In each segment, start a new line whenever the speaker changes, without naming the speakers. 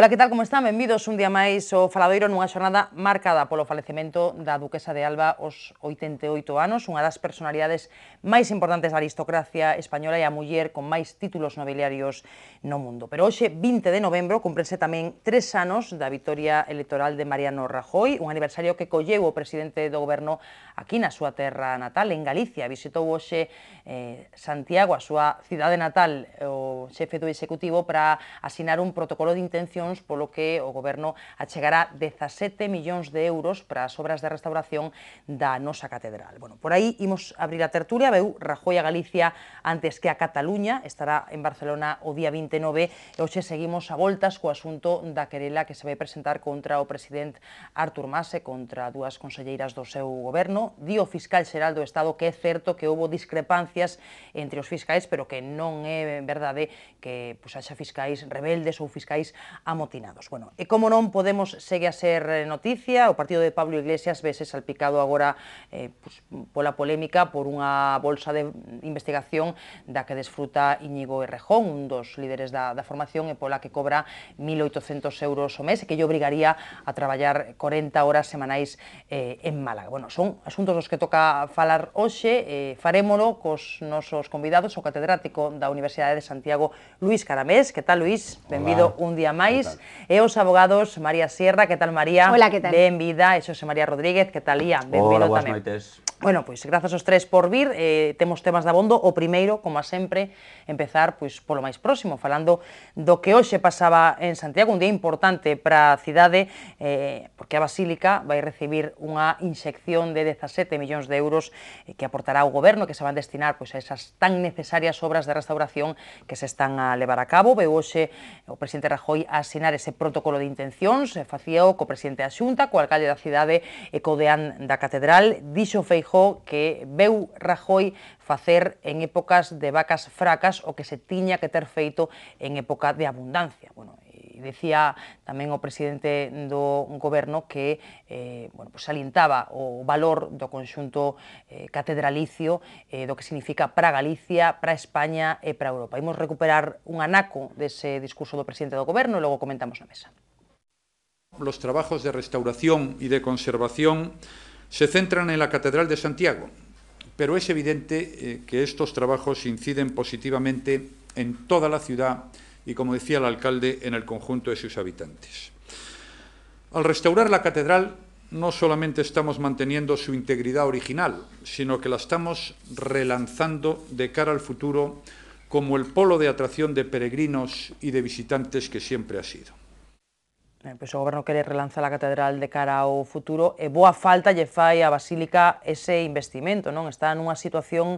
Ola, que tal, como están? Benvidos un día máis ao Faladoiro nunha xornada marcada polo falecemento da duquesa de Alba aos 88 anos, unha das personalidades máis importantes da aristocracia española e a muller con máis títulos nobiliarios no mundo. Pero hoxe, 20 de novembro, cumprense tamén tres anos da victoria electoral de Mariano Rajoy, un aniversario que colleu o presidente do goberno aquí na súa terra natal, en Galicia. Visitou hoxe eh, Santiago, a súa cidade natal, o xefe do Executivo, para asinar un protocolo de intención millóns, polo que o goberno achegará 17 millóns de euros para as obras de restauración da nosa catedral. Bueno, por aí imos abrir a tertulia, veu Rajoy a Galicia antes que a Cataluña, estará en Barcelona o día 29 e hoxe seguimos a voltas co asunto da querela que se vai presentar contra o presidente Artur Mase, contra dúas conselleiras do seu goberno. Di o fiscal xeral do Estado que é certo que houbo discrepancias entre os fiscais, pero que non é verdade que pois, haxa fiscais rebeldes ou fiscais amorosos amotinados. Bueno, e como non podemos segue a ser eh, noticia, o partido de Pablo Iglesias vese salpicado agora eh, pues, pola polémica por unha bolsa de investigación da que desfruta Íñigo Errejón, un dos líderes da, da formación e pola que cobra 1.800 euros o mes e que lle obrigaría a traballar 40 horas semanais eh, en Málaga. Bueno, son asuntos dos que toca falar hoxe, eh, farémolo cos nosos convidados, o catedrático da Universidade de Santiago, Luís Caramés. Que tal, Luís? Benvido un día máis. EOS Abogados, María Sierra, ¿qué tal María? Hola, ¿qué tal? Bienvenida. eso es María Rodríguez, ¿qué tal Ian? Bienvenido Hola, buenas también. Bueno, pues grazas aos tres por vir, Tenemos eh, temos temas de abondo. O primero, como siempre, sempre, empezar pues, por lo más próximo, falando lo que hoy se pasaba en Santiago, un día importante para a cidade, eh, porque a Basílica a recibir una inxección de 17 millones de euros eh, que aportará o Gobierno, que se van destinar pois, a esas tan necesarias obras de restauración que se están a llevar a cabo. Veo hoxe o presidente Rajoy a asinar ese protocolo de intención facía o co presidente da Xunta, co alcalde da cidade e co de da catedral, dixo feijo. Feijó que veu Rajoy facer en épocas de vacas fracas o que se tiña que ter feito en época de abundancia. Bueno, e decía tamén o presidente do goberno que eh, bueno, pues salientaba o valor do conxunto eh, catedralicio eh, do que significa para Galicia, para España e para Europa. Imos recuperar un anaco dese discurso do presidente do goberno e logo comentamos na mesa.
Los trabajos de restauración y de conservación se centran en la Catedral de Santiago, pero es evidente eh, que estos trabajos inciden positivamente en toda la ciudad y, como decía el alcalde, en el conjunto de sus habitantes. Al restaurar la catedral, no solamente estamos manteniendo su integridad original, sino que la estamos relanzando de cara al futuro como el polo de atracción de peregrinos y de visitantes que siempre ha sido.
Pois o goberno quere relanzar a catedral de cara ao futuro e boa falta lle fai a Basílica ese investimento, non? Está nunha situación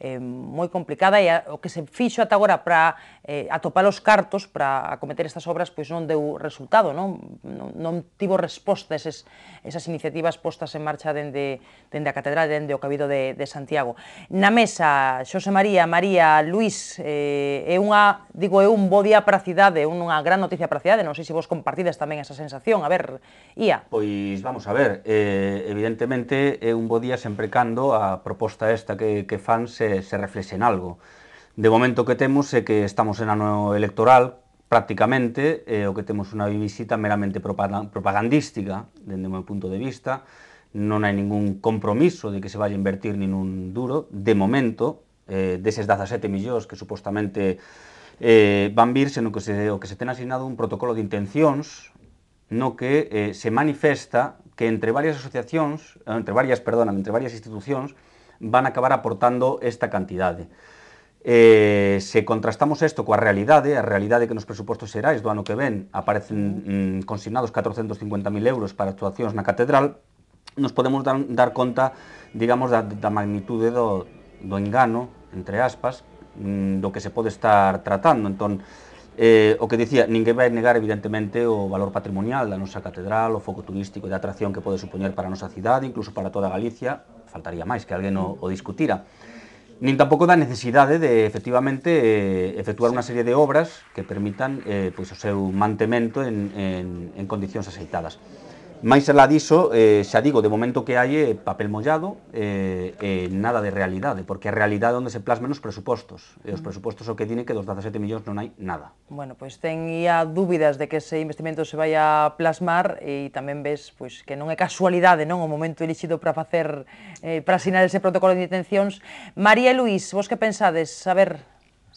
eh, moi complicada e a, o que se fixo ata agora para eh, atopar os cartos para acometer estas obras pois non deu resultado, non, non, non tivo resposta eses, esas iniciativas postas en marcha dende, dende a Catedral, dende o Cabido de, de Santiago. Na mesa, Xosé María, María, Luís, eh, é unha, digo, é un bo día para a cidade, unha gran noticia para a cidade, non sei se vos compartides tamén esa sensación, a ver, Ia.
Pois vamos a ver, eh, evidentemente é un bo día sempre cando a proposta esta que, que fan se se, refleje en algo. De momento que tenemos é que estamos en año electoral, prácticamente, e o que tenemos una visita meramente propagandística, desde mi punto de vista, no hay ningún compromiso de que se vaya a invertir un duro, de momento, de eh, deses 17 millones que supuestamente eh, van vir, senón que se, o que se ten asignado un protocolo de intencións no que eh, se manifesta que entre varias asociaciones, entre varias, perdón, entre varias institucións, van a acabar aportando esta cantidade. Eh, se contrastamos isto coa realidade, a realidade que nos presupostos xerais do ano que ven aparecen mm, consignados 450.000 euros para actuacións na catedral, nos podemos dar, dar conta, digamos, da, da magnitude do, do engano, entre aspas, mm, do que se pode estar tratando. Entón, Eh, o que dicía, ninguén vai negar evidentemente o valor patrimonial da nosa catedral, o foco turístico e da atracción que pode supoñer para a nosa cidade, incluso para toda Galicia, faltaría máis que alguén o, o discutira. Nin tampouco da necesidade de efectivamente eh, efectuar unha serie de obras que permitan eh, pois, o seu mantemento en, en, en condicións aceitadas. Mais alá diso, eh, xa digo, de momento que hai eh, papel mollado eh, e eh, eh, nada de realidade, porque a realidade é onde se plasman os presupostos. E os mm. presupostos o que dine que dos 17 millóns non hai nada.
Bueno, pois ten ia dúbidas de que ese investimento se vai a plasmar e tamén ves pois, que non é casualidade non o momento elixido para facer eh, para asinar ese protocolo de intencións. María e Luís, vos que pensades? A ver,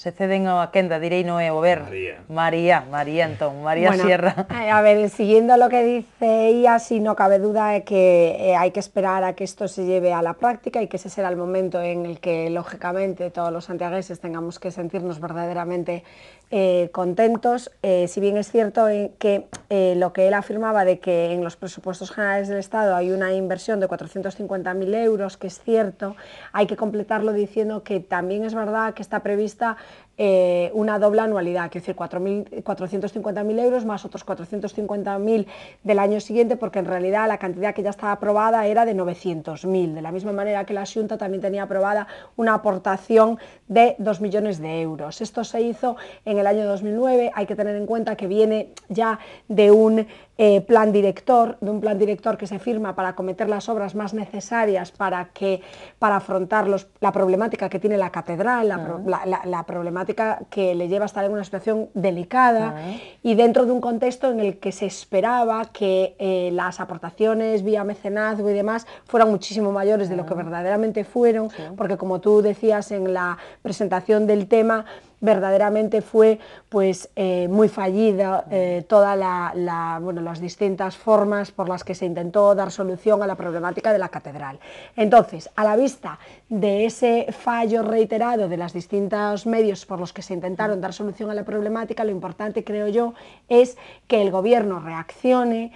se ceden a Kenda, diré no o ober. María. María, María María Sierra.
Eh, a ver, siguiendo lo que dice ella, sí, no cabe duda que eh, hay que esperar a que esto se lleve a la práctica y que ese será el momento en el que, lógicamente, todos los santiagueses tengamos que sentirnos verdaderamente eh, contentos, eh, si bien es cierto eh, que lo que él afirmaba de que en los presupuestos generales del Estado hay una inversión de 450.000 euros, que es cierto, hay que completarlo diciendo que también es verdad que está prevista eh, una doble anualidad, que es decir, 450.000 euros más otros 450.000 del año siguiente, porque en realidad la cantidad que ya estaba aprobada era de 900.000, de la misma manera que la Junta también tenía aprobada una aportación de 2 millones de euros. Esto se hizo en el año 2009, hay que tener en cuenta que viene ya de un eh, plan director, de un plan director que se firma para acometer las obras más necesarias para, que, para afrontar la problemática que tiene la catedral, ah. la, problemática que le lleva a estar en una situación delicada ah. y dentro de un contexto en el que se esperaba que eh, las aportaciones vía mecenazgo y demás fueran muchísimo mayores de lo que ah. verdaderamente fueron, porque como tú decías en la presentación del tema, verdaderamente fue pues, eh, muy fallida eh, todas la, bueno, las distintas formas por las que se intentó dar solución a la problemática de la catedral. Entonces, a la vista de ese fallo reiterado de los distintos medios por los que se intentaron dar solución a la problemática, lo importante, creo yo, es que el gobierno reaccione,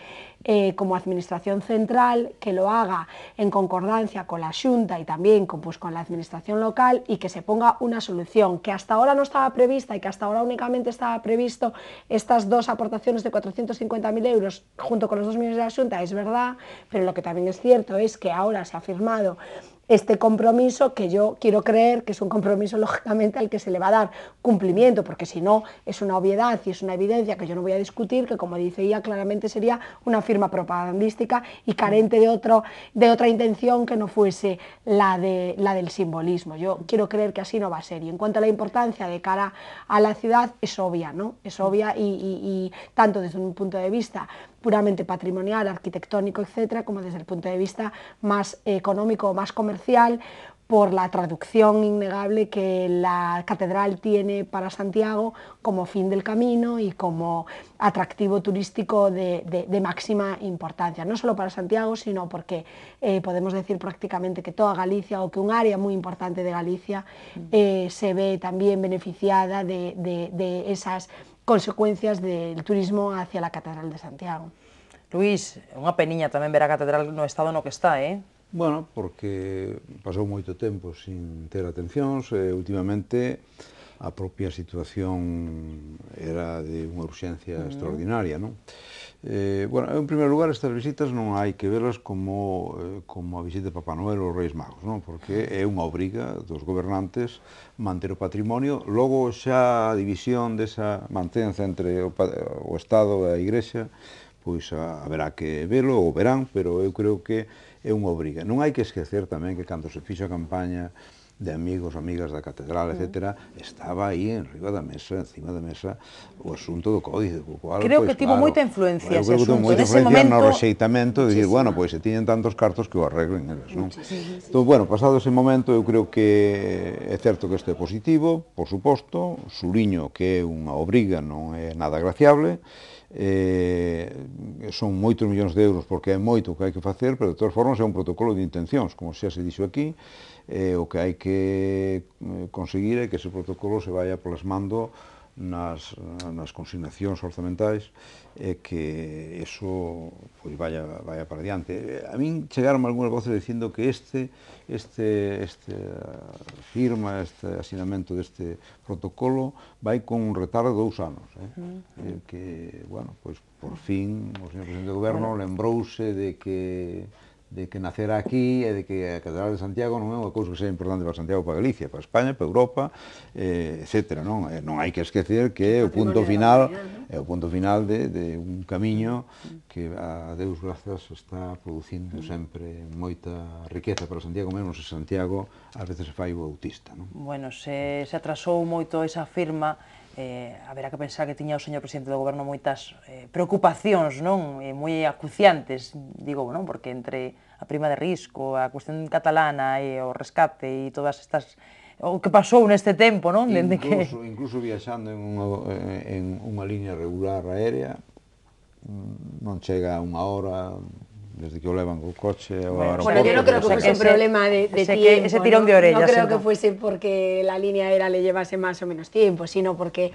eh, como Administración Central que lo haga en concordancia con la Junta y también pues, con, la Administración local y que se ponga una solución que hasta ahora no estaba prevista y que hasta ahora únicamente estaba previsto estas dos aportaciones de 450.000 euros junto con los dos millones de la Junta, es verdad, pero lo que también es cierto es que ahora se ha firmado este compromiso que yo quiero creer que es un compromiso lógicamente al que se le va a dar cumplimiento, porque si no es una obviedad y es una evidencia que yo no voy a discutir, que como dice ella claramente sería una firma propagandística y carente de, otro, de otra intención que no fuese la, de, la del simbolismo. Yo quiero creer que así no va a ser. Y en cuanto a la importancia de cara a la ciudad, es obvia, ¿no? Es obvia y, y tanto desde un punto de vista puramente patrimonial, arquitectónico, etcétera, como desde el punto de vista más económico más comercial, por la traducción innegable que la catedral tiene para Santiago como fin del camino y como atractivo turístico de, máxima importancia, no solo para Santiago, sino porque eh, podemos decir prácticamente que toda Galicia o que un área muy importante de Galicia mm. eh, se ve también beneficiada de esas consecuencias del turismo hacia la Catedral de Santiago. Luís,
unha peniña tamén ver a Catedral no estado no que está, eh?
Bueno, porque pasou moito tempo sin ter atencións, e últimamente a propia situación era de unha urxencia -huh. extraordinaria, non? Eh, bueno, en primeiro lugar, estas visitas non hai que velas como, eh, como a visita de Papá Noel ou Reis Magos, non? porque é unha obriga dos gobernantes manter o patrimonio, logo xa a división desa mantenza entre o, o Estado e a Igrexa, pois a, haberá que velo ou verán, pero eu creo que é unha obriga. Non hai que esquecer tamén que cando se fixo a campaña de amigos, amigas da catedral, etc., estaba aí enriba da mesa, encima da mesa, o asunto do Código. cual, creo que tivo moita influencia ese asunto. Moita influencia momento, no rexeitamento, de dizer, bueno, pois se tiñen tantos cartos que o arreglen eles, non? Entón, bueno, pasado ese momento, eu creo que é eh, certo que isto é positivo, por suposto, suliño que é unha obriga, non é nada graciable, eh, son moitos millóns de euros porque é moito o que hai que facer, pero de todas formas é un protocolo de intencións, como xa se dixo aquí, eh, o que hai que eh, conseguir é que ese protocolo se vaya plasmando nas, nas consignacións orzamentais e que eso pois, vaya, vaya para diante. A min chegaron algunhas voces dicindo que este, este, este eh, firma, este asinamento deste protocolo vai con un retardo de dous anos. Eh?
Uh -huh.
que, bueno, pois por fin o señor presidente do goberno lembrouse de que de que nacera aquí e de que a Catedral de Santiago non é unha cousa que sea importante para Santiago, para Galicia, para España, para Europa, eh, etc. Non, eh, non hai que esquecer que é o punto final é o punto final de, de un camiño mm. que a Deus grazas está producindo mm. sempre moita riqueza para Santiago, mesmo se Santiago ás veces se fai o autista. Non?
Bueno, se, se atrasou moito esa firma eh, haberá que pensar que tiña o señor presidente do goberno moitas eh, preocupacións non eh, moi acuciantes, digo, non? porque entre a prima de risco, a cuestión catalana e o rescate e todas estas o que pasou neste tempo, non? Dende incluso, que... incluso viaxando
en unha, en unha liña regular aérea non chega a unha hora, desde que el coche o bueno, yo no creo que fuese un
problema de, ese, tirón de orejas. No creo que fuese porque la línea era le llevase más o menos tiempo, sino porque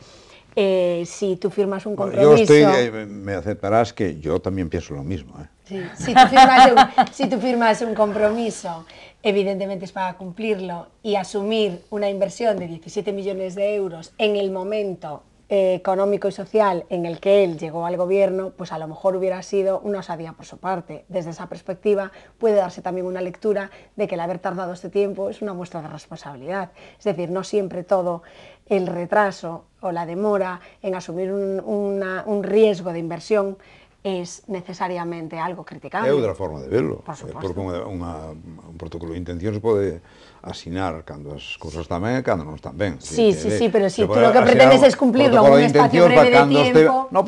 eh, si tú firmas un compromiso... Yo estoy, eh,
me aceptarás que yo también pienso lo mismo.
¿eh? si, tú firmas si tú firmas un compromiso, evidentemente es para cumplirlo y asumir una inversión de 17 millones de euros en el momento eh, económico y social en el que él llegó al gobierno, pues a lo mejor hubiera sido una osadía por su parte. Desde esa perspectiva puede darse también una lectura de que el haber tardado este tiempo es una muestra de responsabilidad. Es decir, no siempre todo el retraso o la demora en asumir un, riesgo de inversión es necesariamente algo criticable. Es otra forma de verlo. Por
un protocolo de intenciones puede... asinar cando as cousas están ben e cando non están ben. Sí, sí, sí, pero si tú lo que pretendes é cumplirlo un espacio breve de tiempo. No,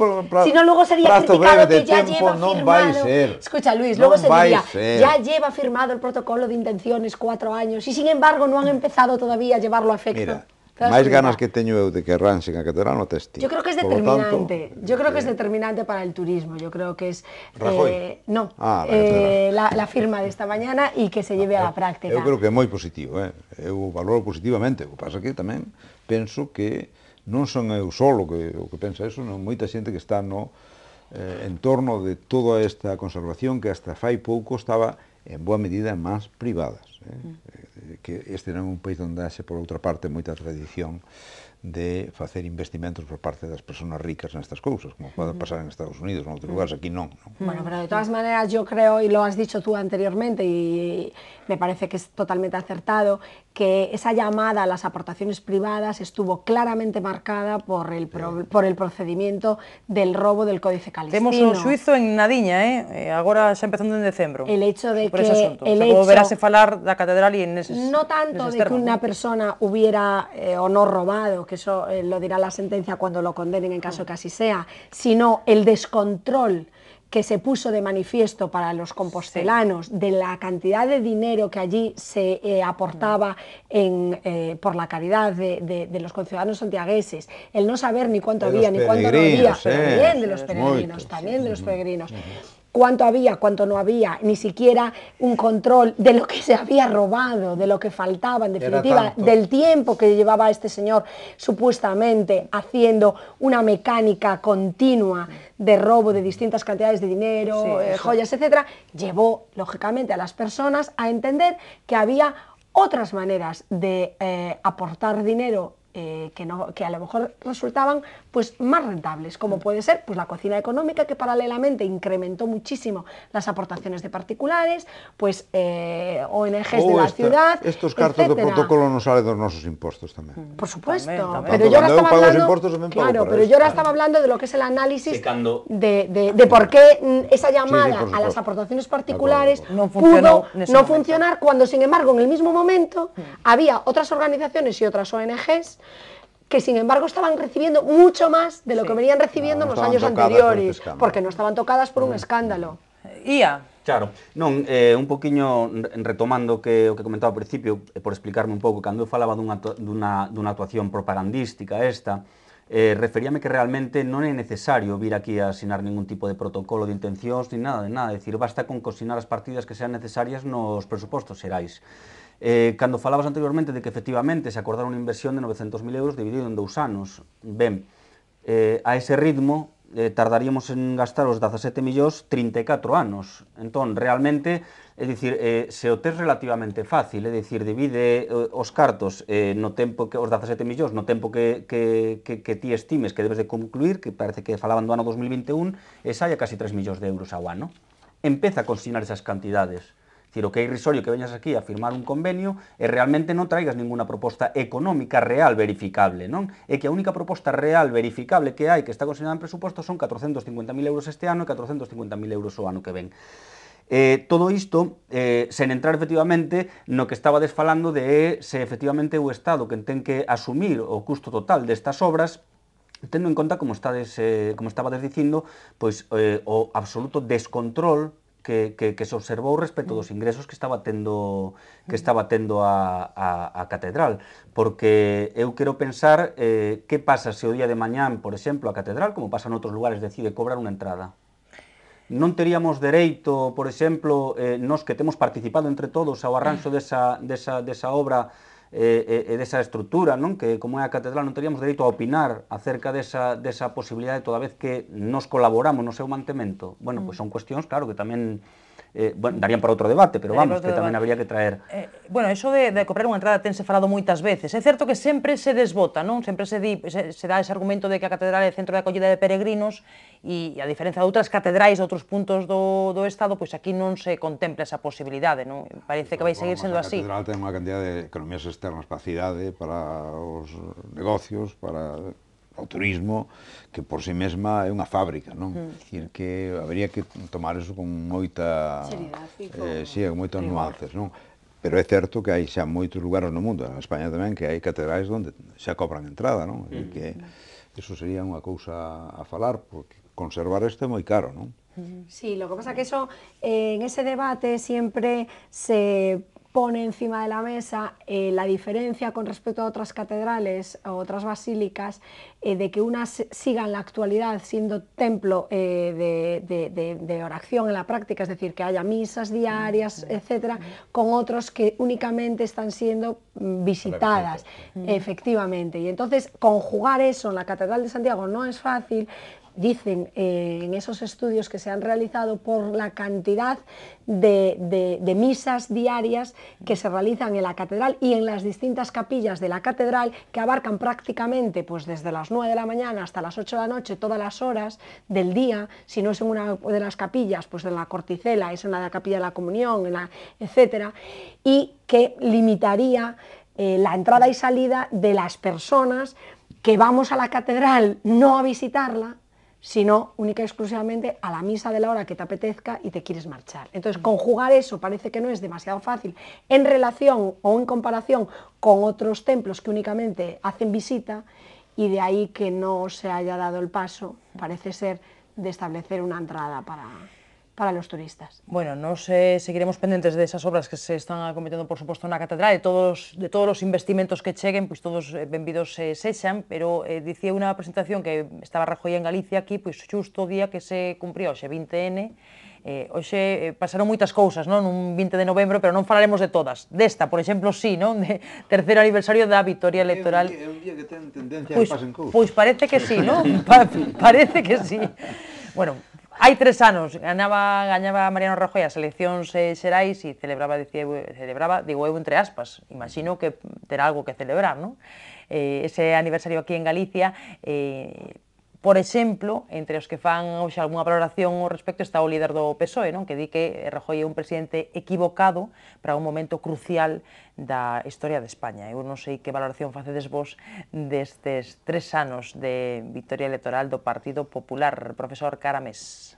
si no, luego sería criticado que ya lleva non firmado. vai ser.
Escucha, Luis, luego sería, ya lleva firmado el protocolo de intenciones cuatro años y sin embargo no han empezado todavía a llevarlo a efecto. Mira, máis ganas
que teño eu de que arranxen a catedral no testi. Yo creo que es determinante.
Tanto, yo creo que es eh, determinante para el turismo. Yo creo que es Rajoy. eh no, ah, la, eh, la, la firma de esta mañana e que se lleve ah, a la eh, práctica. Eu creo
que é moi positivo, eh. Eu valoro positivamente. O que pasa que tamén penso que non son eu solo que o que pensa eso, non moita xente que está no eh, entorno de toda esta conservación que hasta fai pouco estaba en boa medida en mans privadas. Eh, eh, que este non é un país onde haxe, por outra parte, moita tradición de facer investimentos por parte das persoas ricas nestas cousas, como pode pasar en Estados Unidos, en outros mm. lugares, aquí non, non. Mm. Bueno,
pero de todas maneras, yo creo, e lo has dicho tú anteriormente, e me parece que é totalmente acertado, que esa llamada a las aportaciones privadas estuvo claramente marcada por el, por el procedimiento del robo del Códice Calistino. tenemos un suizo en Nadiña,
eh? eh está empezando en decembro. El hecho de que... El o sea, hecho, falar catedral No
tanto de que una persona hubiera eh, o no robado, que eso eh, lo dirá la sentencia cuando lo condenen en caso que así sea, sino el descontrol que se puso de manifiesto para los compostelanos de la cantidad de dinero que allí se eh, aportaba eh, por la caridad de, los conciudadanos santiagueses, el no saber ni cuánto había, ni cuánto no había, eh. también de los peregrinos, también de los peregrinos cuánto había, cuánto no había, ni siquiera un control de lo que se había robado, de lo que faltaba, en definitiva, del tiempo que llevaba este señor supuestamente haciendo una mecánica continua de robo de distintas cantidades de dinero, eh, joyas, etcétera, llevó lógicamente a las personas a entender que había otras maneras de eh, aportar dinero eh, que, no, que a lo mejor resultaban pues, más rentables, como puede ser pues, la cocina económica, que paralelamente incrementó muchísimo las aportaciones de particulares, pues eh, ONGs de oh, la ciudad. Estos cartos de protocolo
no salen de nuestros impuestos también.
Mm. Por supuesto. Pero yo ahora estaba hablando, de lo que es el análisis de, de, por qué esa llamada a las aportaciones particulares no pudo no funcionar cuando, sin embargo, en el mismo momento mm. había otras organizaciones y otras ONGs que sin embargo estaban recibiendo mucho más de lo sí. que venían recibiendo no, años anteriores, por porque no estaban tocadas por un mm. escándalo.
Ia.
Claro, non, eh, un poquinho retomando que o que comentaba ao principio, eh, por explicarme un pouco, cando eu falaba dunha, dunha, dunha actuación propagandística esta, eh, referíame que realmente non é necesario vir aquí a asinar ningún tipo de protocolo de intencións, ni nada de nada, é dicir, basta con cosinar as partidas que sean necesarias nos presupostos xerais. Eh, cando falabas anteriormente de que efectivamente se acordara unha inversión de 900.000 euros dividido en dous anos. Ben, eh, a ese ritmo eh, tardaríamos en gastar os 17 millóns 34 anos. Entón, realmente, é dicir, eh, se o tes relativamente fácil, é dicir, divide eh, os cartos eh, no tempo que os 17 millóns no tempo que, que, que, que ti estimes que debes de concluir, que parece que falaban do ano 2021, e saia casi 3 millóns de euros ao ano. Empeza a consignar esas cantidades decir, o que é irrisorio que veñas aquí a firmar un convenio e realmente non traigas ninguna proposta económica real verificable, non? É que a única proposta real verificable que hai que está considerada en presuposto son 450.000 euros este ano e 450.000 euros o ano que ven. Eh, todo isto, eh, sen entrar efectivamente no que estaba desfalando de eh, se efectivamente o Estado que ten que asumir o custo total destas obras, tendo en conta, como, estades, eh, como estaba dicindo, pois, eh, o absoluto descontrol que, que, que se observou respecto dos ingresos que estaba tendo que estaba tendo a, a, a catedral, porque eu quero pensar eh, que pasa se o día de mañán, por exemplo, a catedral, como pasa outros lugares, decide cobrar unha entrada. Non teríamos dereito, por exemplo, eh, nos que temos participado entre todos ao arranxo desa, desa, desa obra e, e, e desa estrutura, non? que como é a catedral non teríamos dereito a opinar acerca desa, desa posibilidade toda vez que nos colaboramos no seu mantemento. Bueno, mm. pois son cuestións, claro, que tamén eh, bueno, darían para outro debate, pero vamos, que tamén habría que traer...
Eh, bueno, eso de, de cobrar unha entrada tense falado moitas veces. É certo que sempre se desbota, non? Sempre se, di, se, se dá ese argumento de que a catedral é centro de acollida de peregrinos e, a diferencia de outras catedrais de outros puntos do, do Estado, pois aquí non se contempla esa posibilidade, non? Eh, Parece que vai seguir sendo así. A catedral ten unha
cantidad de economías externas para a cidade, para os negocios, para o turismo que por si sí mesma é unha fábrica, non? Mm. Decir, que habería que tomar eso con moita Seriedade. eh, sí, con moitas nuances, non? Pero é certo que hai xa moitos lugares no mundo, en España tamén, que hai catedrais onde xa cobran entrada, non? Mm. que eso sería unha cousa a falar, porque conservar este é moi caro, non?
Mm. Sí, lo que pasa que eso, eh, en ese debate siempre se pone encima de la mesa eh, la diferencia con respecto a otras catedrales o otras basílicas eh, de que unas sigan la actualidad siendo templo eh, de, oración en la práctica, es decir, que haya misas diarias, etcétera, con otros que únicamente están siendo mm, visitadas, efectivamente. Y entonces conjugar eso en la Catedral de Santiago no es fácil, dicen eh, en esos estudios que se han realizado por la cantidad de, misas diarias que se realizan en la catedral y en las distintas capillas de la catedral que abarcan prácticamente pues desde las 9 de la mañana hasta las 8 de la noche todas las horas del día, si no es en una de las capillas, pues en la corticela, es en la capilla de la comunión, etcétera, y que limitaría eh, la entrada y salida de las personas que vamos a la catedral no a visitarla, sino única y exclusivamente a la misa de la hora que te apetezca y te quieres marchar. Entonces, mm. conjugar eso parece que no es demasiado fácil en relación o en comparación con otros templos que únicamente hacen visita y de ahí que no se haya dado el paso, parece ser, de establecer una entrada para, para los turistas.
Bueno, no sé, seguiremos pendentes de esas obras que se están acometendo, por suposto, na catedral, de todos, de todos os investimentos que cheguen, pois todos eh, benvidos eh, sexan, pero eh, dicía unha presentación que estaba Rajoy en Galicia aquí, pois xusto o día que se cumplió, hoxe 20N, Eh, hoxe eh, pasaron moitas cousas, non? Un 20 de novembro, pero non falaremos de todas. Desta, por exemplo, sí, non? De terceiro aniversario da victoria electoral. É un día, un día que ten tendencia pois, a que pois, pasen cousas. Pois parece que sí, non? Pa parece que sí. Bueno, Hay tres años, ganaba, Mariano Rajoy a selección seráis y celebraba, celebraba, digo eu entre aspas, imagino que terá algo que celebrar, ¿no? Eh, ese aniversario aquí en Galicia eh, Por exemplo, entre os que fan hoxe algunha valoración ao respecto está o líder do PSOE, non? que di que Rajoy é un presidente equivocado para un momento crucial da historia de España. Eu non sei que valoración facedes vos destes tres anos de victoria electoral do Partido Popular. Profesor Caramés.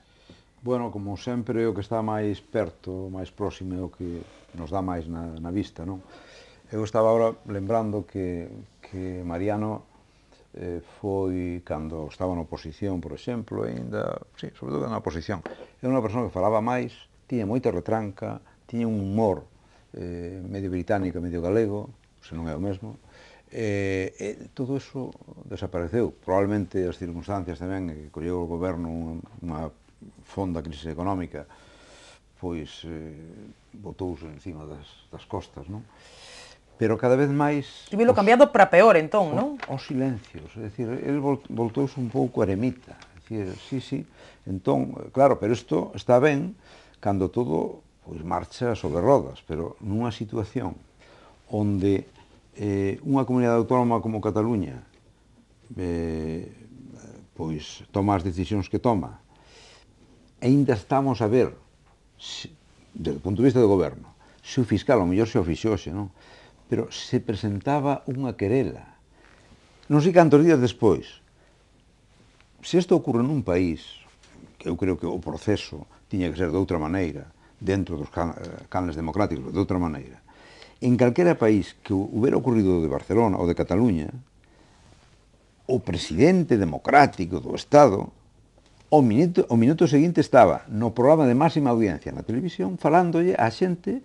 Bueno, como sempre, o que está máis perto, máis próximo é o que nos dá máis na, na vista, non? Eu estaba agora lembrando que, que Mariano eh, foi cando estaba na oposición, por exemplo, aínda, sí, sobre todo na oposición. Era unha persoa que falaba máis, tiña moita retranca, tiña un humor eh, medio británico, medio galego, se non é o mesmo, eh, eh, todo eso desapareceu. Probablemente as circunstancias tamén eh, que colleu o goberno unha, unha fonda crise económica, pois eh, botouse encima das, das costas, non? pero cada vez máis...
Tivilo vilo cambiado para peor entón, non? Os silencios,
é dicir, el voltouse un pouco eremita, é dicir, sí, sí, entón, claro, pero isto está ben cando todo pois marcha sobre rodas, pero nunha situación onde eh, unha comunidade autónoma como Cataluña eh, pois toma as decisións que toma, e ainda estamos a ver, se, desde o punto de vista do goberno, se o fiscal, ao mellor se o fixose, non? pero se presentaba unha querela. Non sei cantos días despois. Se isto ocorre nun país, que eu creo que o proceso tiña que ser de outra maneira, dentro dos eh, canles democráticos, de outra maneira, en calquera país que hubera ocorrido de Barcelona ou de Cataluña, o presidente democrático do Estado o minuto, o minuto seguinte estaba no programa de máxima audiencia na televisión falándolle á xente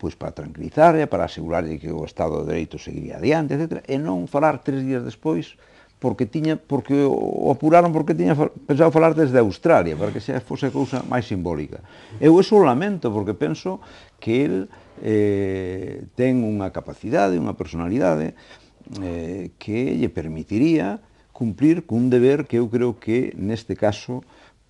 pois para tranquilizarlle, para asegurarlle que o Estado de Dereito seguiría adiante, etc. E non falar tres días despois porque tiña porque o apuraron porque tiña pensado falar desde Australia, para que xa fose cousa máis simbólica. Eu eso lamento porque penso que el eh, ten unha capacidade, unha personalidade eh, que lle permitiría cumplir cun deber que eu creo que neste caso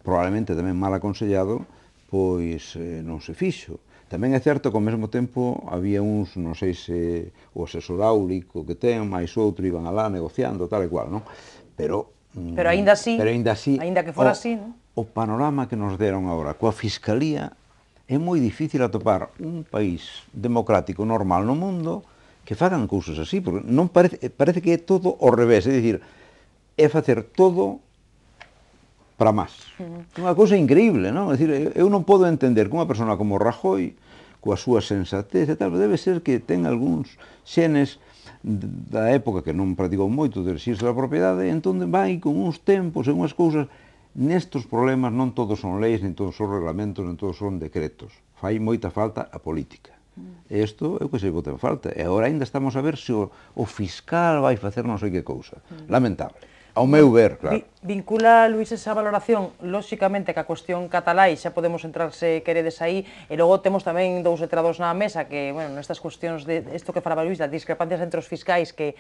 probablemente tamén mal aconsellado, pois eh, non se fixo. Tamén é certo que ao mesmo tempo había uns, non sei se o asesor áurico que ten, máis outro iban alá negociando, tal e cual, non? Pero mm, Pero aínda así, pero aínda así, aínda que fora o, así, non? O panorama que nos deron agora coa fiscalía é moi difícil atopar un país democrático normal no mundo que fagan cousas así, porque non parece parece que é todo ao revés, é dicir, é facer todo para máis. Unha cousa increíble, non? É dicir, eu non podo entender que unha persona como Rajoy, coa súa sensatez e tal, debe ser que ten algúns xenes da época que non practicou moito de exercirse da propiedade, entón vai con uns tempos e unhas cousas nestos problemas non todos son leis, nin todos son reglamentos, nin todos son decretos. Fai moita falta a política. Mm. E isto é o que se vota en falta. E agora ainda estamos a ver se o, o fiscal vai facer non sei que cousa. Mm. Lamentable. Ao meu ver, claro.
vincula, Luís, esa valoración, lóxicamente, que a cuestión catalá, e xa podemos entrar se queredes aí, e logo temos tamén dous letrados na mesa que, bueno, nestas cuestións de isto que falaba Luís, das discrepancias entre os fiscais, que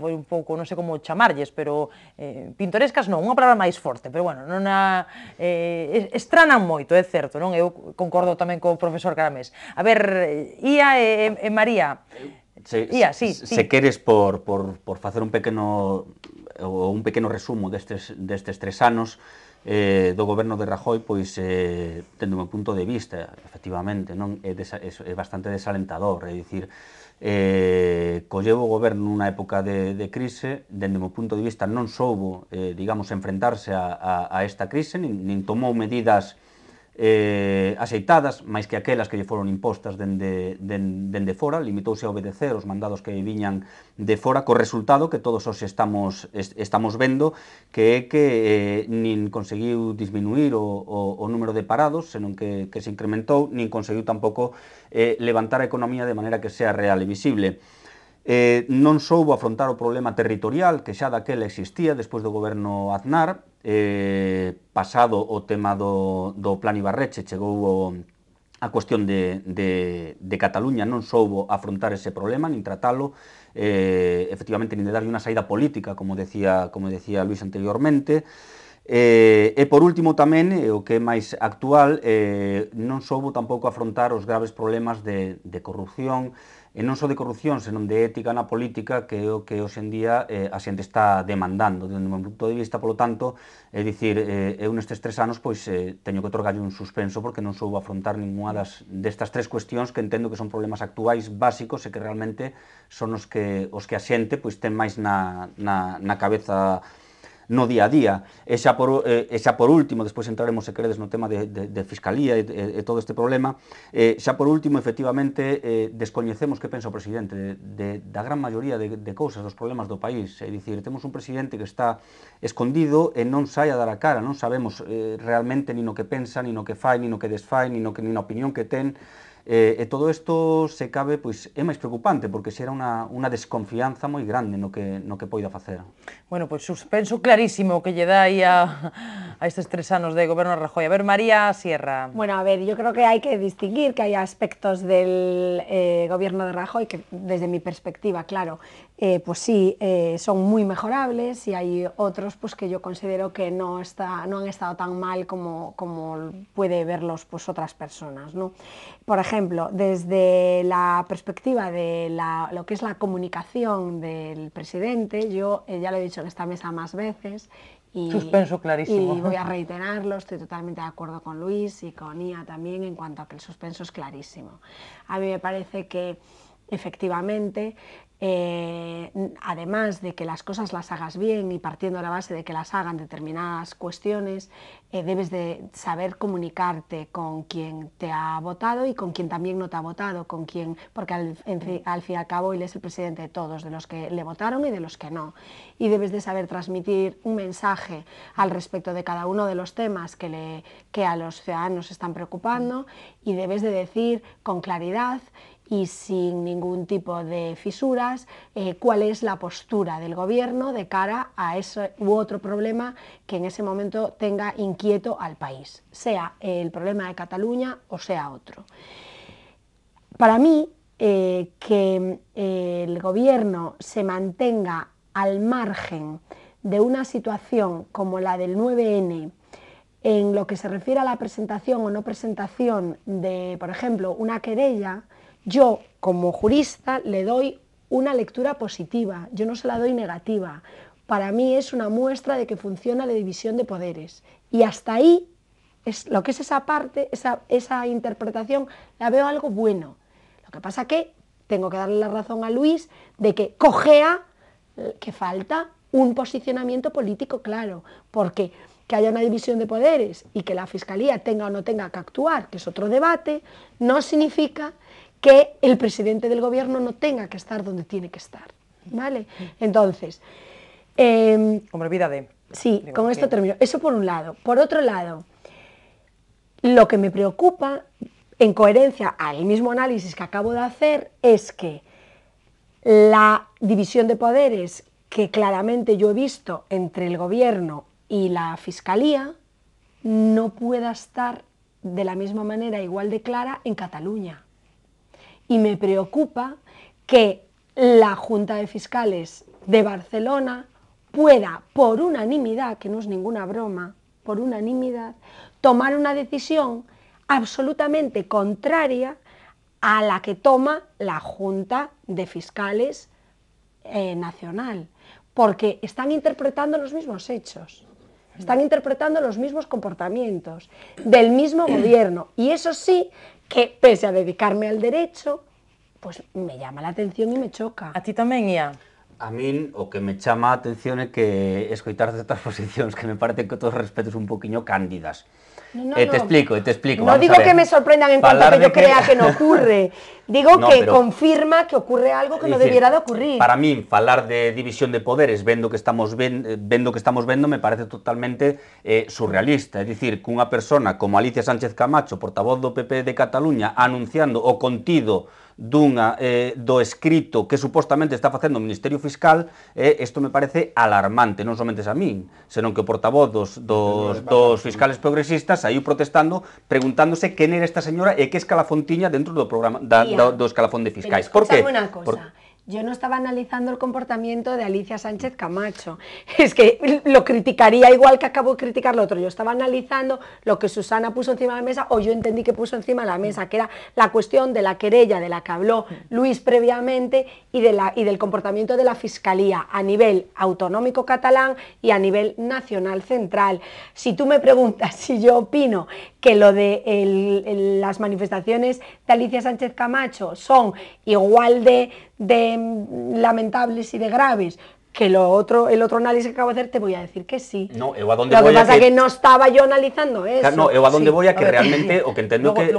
foi un pouco, non sei como chamarlles, pero eh, pintorescas non, unha palabra máis forte, pero bueno, non a, eh, estranan moito, é certo, non? Eu concordo tamén co profesor Caramés. A ver, Ia e, e María,
Se, Ia, sí, se, sí. se queres por, por, por facer un pequeno ou un pequeno resumo destes, destes tres anos eh, do goberno de Rajoy, pois, eh, tendo un punto de vista, efectivamente, non é, desa, é, é bastante desalentador, é dicir, eh, colleu o goberno nunha época de, de crise, dende o meu punto de vista non soubo, eh, digamos, enfrentarse a, a, a esta crise, nin, nin tomou medidas eh, aceitadas, máis que aquelas que lle foron impostas dende, dende, dende fora, limitouse a obedecer os mandados que viñan de fora, co resultado que todos os estamos, est estamos vendo, que é que eh, nin conseguiu disminuir o, o, o número de parados, senón que, que se incrementou, nin conseguiu tampouco eh, levantar a economía de maneira que sea real e visible eh, non soubo afrontar o problema territorial que xa daquela existía despois do goberno Aznar, eh, pasado o tema do, do plan Ibarreche chegou o, a cuestión de, de, de Cataluña, non soubo afrontar ese problema, nin tratalo, eh, efectivamente, nin de darlle unha saída política, como decía, como decía Luis anteriormente, Eh, e por último tamén, eh, o que é máis actual, eh, non soubo tampouco afrontar os graves problemas de, de corrupción, e non só de corrupción, senón de ética na política, que é o que hoxendía eh, a xente está demandando, dende un punto de vista, polo tanto, é dicir, eh, eu nestes tres anos pois eh, teño que otorgarlle un suspenso porque non soubo afrontar ninguna das, destas tres cuestións que entendo que son problemas actuais básicos e que realmente son os que, os que a xente pois, ten máis na, na, na cabeza no día a día. E xa por, eh, e xa por último, despois entraremos se queredes no tema de, de, de Fiscalía e, e, e todo este problema, eh, xa por último, efectivamente, eh, descoñecemos que pensa o presidente de, de, da gran maioría de, de cousas, dos problemas do país. É dicir, temos un presidente que está escondido e non sai a dar a cara, non sabemos eh, realmente ni no que pensa, ni no que fai, ni no que desfai, ni no que, ni na opinión que ten, Eh, eh, todo esto se cabe, pues es más preocupante porque si una una desconfianza muy grande lo que, no que poida facer.
Bueno, pues suspenso clarísimo que llega ahí a, a tres años de gobierno de Rajoy. A ver, María Sierra.
Bueno, a ver, yo creo que hay que distinguir que hay aspectos del eh, gobierno de Rajoy que desde mi perspectiva, claro, pues sí, son muy mejorables y hay otros pues, que yo considero que no, está, no han estado tan mal como, como puede verlos pues, otras personas. ¿no? por ejemplo, desde la perspectiva de lo que es la comunicación del presidente, yo eh, ya lo he dicho en esta mesa más veces y, suspenso clarísimo. Y voy a reiterarlo, estoy totalmente de acuerdo con Luis y con Ia también en cuanto a que el suspenso es clarísimo. A mí me parece que efectivamente eh, además de que las cosas las hagas bien y partiendo de la base de que las hagan determinadas cuestiones, eh, debes de saber comunicarte con quien te ha votado y con quien también no te ha votado, con quien, porque mm. al, fin y al cabo él es el presidente de todos, de los que le votaron y de los que no. Y debes de saber transmitir un mensaje al respecto de cada uno de los temas que, le, que a los ciudadanos están preocupando mm. y debes de decir con claridad y sin ningún tipo de fisuras eh, cuál es la postura del gobierno de cara a ese u otro problema que en ese momento tenga inquieto al país, sea el problema de Cataluña o sea otro. Para mí, eh, que eh, el gobierno se mantenga al margen de una situación como la del 9N, en lo que se refiere a la presentación o no presentación de, por ejemplo, una querella, yo, como jurista, le doy una lectura positiva, yo no se la doy negativa. Para mí es una muestra de que funciona la división de poderes. Y hasta ahí, es lo que es esa parte, esa, esa interpretación, la veo algo bueno. Lo que pasa que tengo que darle la razón a Luis de que cojea que falta un posicionamiento político claro, porque que haya una división de poderes y que la Fiscalía tenga o no tenga que actuar, que es otro debate, no significa que el presidente del gobierno no tenga que estar donde tiene que estar. ¿Vale? Entonces. Eh, em, Como de. Sí, con esto termino. Eso por un lado. Por otro lado, lo que me preocupa, en coherencia al mismo análisis que acabo de hacer, es que la división de poderes que claramente yo he visto entre el gobierno y la fiscalía no pueda estar de la misma manera igual de clara en Cataluña y me preocupa que la Junta de Fiscales de Barcelona pueda, por unanimidad, que no es ninguna broma, por unanimidad, tomar una decisión absolutamente contraria a la que toma la Junta de Fiscales eh, Nacional, porque están interpretando los mismos hechos, están interpretando los mismos comportamientos del mismo gobierno, y eso sí que pese a dedicarme al derecho, pues me llama la atención e me choca. A ti tamén, Ia?
A min o que me chama a atención é que escoitar certas posicións que me parecen que todos respetos un poquinho cándidas.
No, eh, te explico, eh, te explico. No digo que me sorprendan en cuanto que yo que... crea que no ocurre. Digo no, que pero, confirma que ocurre algo que no decir, debiera de ocurrir. Para
mí, falar de división de poderes, vendo que estamos ven, eh, vendo que estamos vendo, me parece totalmente eh, surrealista. decir, que cunha persona como Alicia Sánchez Camacho, portavoz do PP de Cataluña, anunciando o contido dunha eh, do escrito que supostamente está facendo o Ministerio Fiscal, eh, isto me parece alarmante, non somente a min, senón que o portavoz dos, dos, dos fiscales progresistas saiu protestando, preguntándose quen era esta señora e que escalafontiña dentro do programa da, do, do escalafón de fiscais. Pero, Por que? Una cosa. Por,
yo no estaba analizando el comportamiento de Alicia Sánchez Camacho. Es que lo criticaría igual que acabo de criticar lo otro. Yo estaba analizando lo que Susana puso encima de la mesa o yo entendí que puso encima de la mesa, que era la cuestión de la querella de la que habló Luis previamente y, de la, y del comportamiento de la Fiscalía a nivel autonómico catalán y a nivel nacional central. Si tú me preguntas si yo opino que lo de las manifestaciones de Alicia Sánchez Camacho son igual de, de lamentables y de graves que lo otro, el otro análisis que acabo de hacer te voy a decir que sí.
No, a dónde voy que pasa que... no
estaba yo analizando eso. no, a dónde voy a que realmente,
o que entiendo que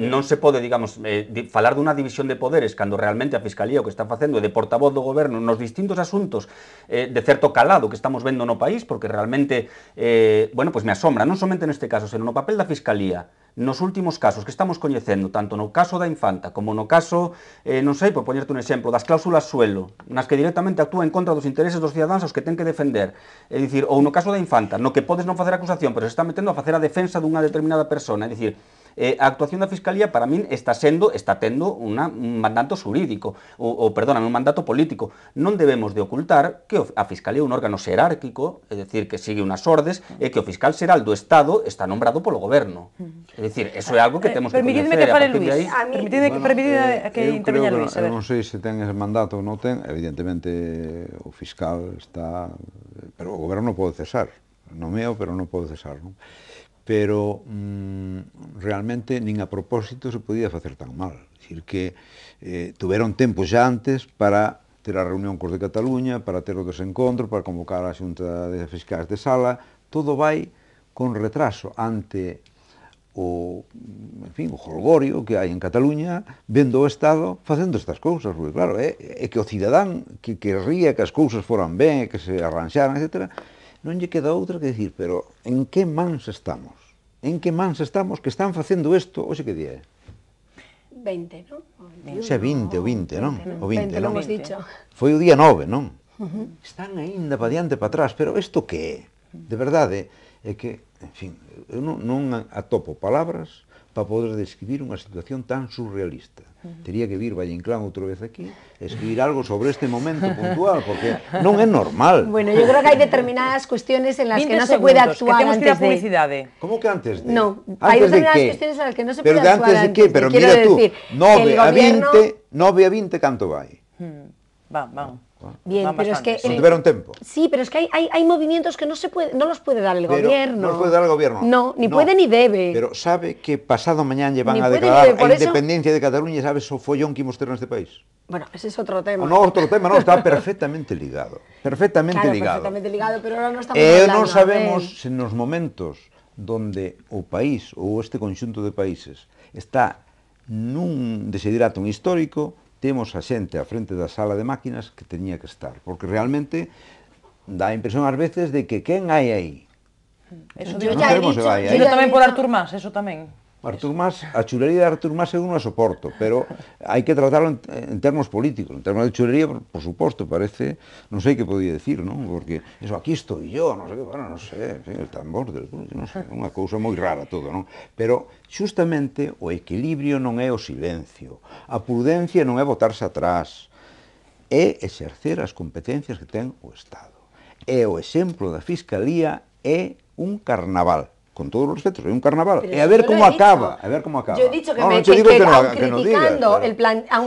no se puede digamos, hablar eh, de una división de poderes cuando realmente a Fiscalía o que está haciendo de portavoz gobierno en los distintos asuntos eh, de cierto calado que estamos viendo en no país, porque realmente, eh, bueno, pues me asombra, no solamente en este caso, sino en el papel de la Fiscalía, nos últimos casos que estamos coñecendo, tanto no caso da infanta como no caso, eh, non sei, por poñerte un exemplo, das cláusulas suelo, nas que directamente actúa en contra dos intereses dos cidadáns aos que ten que defender. É dicir, ou no caso da infanta, no que podes non facer acusación, pero se está metendo a facer a defensa dunha determinada persona, é dicir, eh, a actuación da Fiscalía para min está sendo está tendo una, un mandato jurídico, ou, ou perdón, un mandato político. Non debemos de ocultar que a Fiscalía é un órgano xerárquico, é dicir, que sigue unas ordes, e que o fiscal xeral do Estado está nombrado polo goberno. É dicir, eso é algo que eh, temos que conhecer. Permitidme que fale Luís. Aí...
Permitidme, bueno, permitidme eh, que intervenha Luís. Eu non
sei se ten ese mandato
ou non ten, evidentemente o fiscal está... Pero o goberno pode cesar, nomeo, pero non pode cesar. Non? pero mm, realmente nin a propósito se podía facer tan mal. Dicir que eh, tuveron tempo xa antes para ter a reunión cos de Cataluña, para ter o desencontro, para convocar a xunta de fiscais de sala, todo vai con retraso ante o, en fin, o jolgorio que hai en Cataluña vendo o Estado facendo estas cousas, porque claro, é, é que o cidadán que querría que as cousas foran ben, que se arranxaran, etcétera, non lle queda outra que dicir, pero en que mans estamos? En que mans estamos que están facendo isto? Oxe que día é?
20, non? Xa
20, o 20, non? O 20, 20 non? Hemos Foi o día 9, non? Uh -huh. Están aínda para diante para atrás, pero isto que é? De verdade, é que, en fin, eu non, non atopo palabras para poder describir unha situación tan surrealista. Uh -huh. Tería que vir Valle Inclán outra vez aquí, escribir algo sobre este momento puntual, porque non é normal. Bueno, yo creo que hai
determinadas cuestiones en las que no se puede actuar que antes que
de... Como que antes de? No, antes hai determinadas de cuestiones
en las que non se Pero puede actuar antes de que? Pero mira tú, decir, 9 a 20,
9 a 20 canto vai? Hmm.
Va, vamos. Bien, pero es que...
No un tiempo. Sí, pero es que hay, hay, hay, movimientos que no, se puede, no los puede dar el pero gobierno. No los puede dar
el gobierno. No, ni no, puede ni debe. Pero sabe que pasado mañana llevan a declarar la a independencia eso... de Cataluña y sabe eso follón que hemos tenido en este país.
Bueno, ese es otro tema. O No, otro
tema, no, está perfectamente ligado. Perfectamente claro, ligado. perfectamente
ligado, pero ahora no estamos eh, hablando, non sabemos
se nos momentos donde o país ou este conxunto de países está nun desiderato histórico, temos a xente á frente da sala de máquinas que teñía que estar, porque realmente dá a impresión ás veces de que quen hai aí.
Eso non digo, sabemos dicho, he dicho, tamén por Artur Mas, eso tamén.
Artur Mas, a chulería de Artur Mas é unha soporto, pero hai que tratarlo en, en termos políticos, en termos de chulería, por, por suposto, parece, non sei que podía decir, non? Porque eso, aquí estou yo, non sei, bueno, non sei, el tambor del non sei, unha cousa moi rara todo, non? Pero xustamente o equilibrio non é o silencio, a prudencia non é botarse atrás, é exercer as competencias que ten o Estado. É o exemplo da Fiscalía é un carnaval. con todo los respeto, es un carnaval. y eh, a ver cómo acaba, a ver cómo acaba. Yo he dicho
que, no, criticando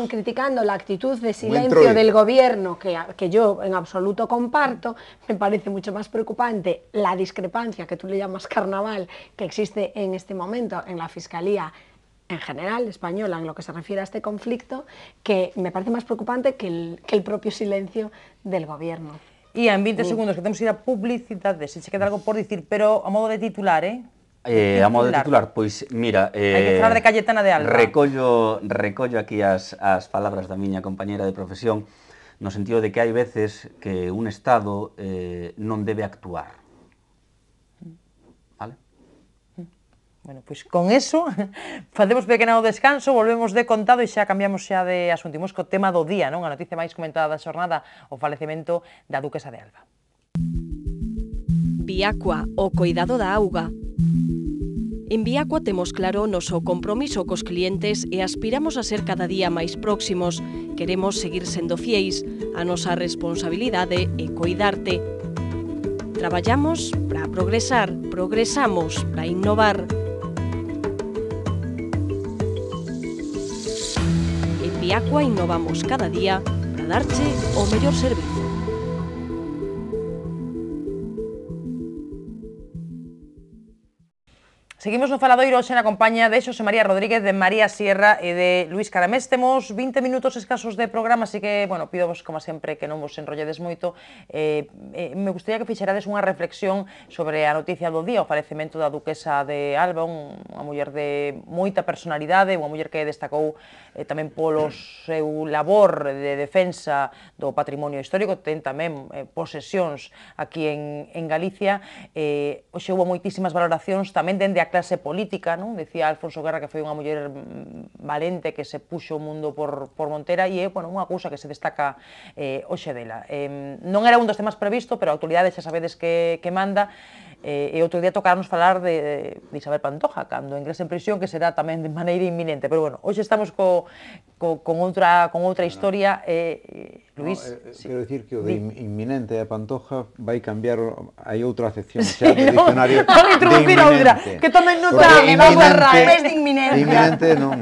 criticando la actitud de silencio del gobierno, que, yo en absoluto comparto, me parece mucho más preocupante la discrepancia que tú le llamas carnaval que existe en este momento en la Fiscalía en general española en lo que se refiere a este conflicto, que me parece más preocupante que el, que el propio silencio del gobierno.
Ia, en 20 mm. segundos que temos que ir a publicidade, se che queda algo por dicir, pero a modo de titular, eh? Eh, a modo de titular,
pois, mira... Eh, Hai que eh, falar de Cayetana de Alba. Recollo, recollo aquí as, as palabras da miña compañera de profesión no sentido de que hai veces que un Estado eh, non debe actuar.
Bueno, pois con eso facemos pequeno descanso, volvemos de contado e xa cambiamos xa de asunto. Imos co tema do día, non? A noticia máis comentada da xornada, o falecemento da Duquesa de Alba.
Biacua, o coidado da auga, En Biacua temos claro o noso compromiso cos clientes e aspiramos a ser cada día máis próximos. Queremos seguir sendo fieis a nosa responsabilidade e coidarte. Traballamos para progresar, progresamos para innovar, Aqua innovamos cada día para darche o mellor servicio.
Seguimos no faladoiro hoxe na compañía de Xosé María Rodríguez, de María Sierra e de Luís Caramés. Temos 20 minutos escasos de programa, así que, bueno, pido vos, como sempre, que non vos enrolledes moito. Eh, eh, me gustaría que fixerades unha reflexión sobre a noticia do día, o falecemento da duquesa de Alba, unha muller de moita personalidade, unha muller que destacou eh, tamén polo seu labor de defensa do patrimonio histórico, ten tamén eh, posesións aquí en, en Galicia. Eh, Oxe, houve moitísimas valoracións tamén dende a clase política, non? Decía Alfonso Guerra que foi unha muller mm, valente que se puxo o mundo por, por Montera e é bueno, unha cousa que se destaca eh, hoxe dela. Eh, non era un dos temas previsto, pero a actualidade xa sabedes que, que manda, Eh, e outro día tocarnos falar de, de Isabel Pantoja, cando ingresa en prisión, que será tamén de maneira inminente. Pero bueno, hoxe estamos co, co, con outra, con outra historia. Eh, eh Luís,
no, eh, sí. Quero dicir que o de inminente de Pantoja vai cambiar, hai outra acepción sí, xa no, diccionario no, de inminente. Outra, que tomen nota, Porque me va a guerrar, de inminente. De inminente non,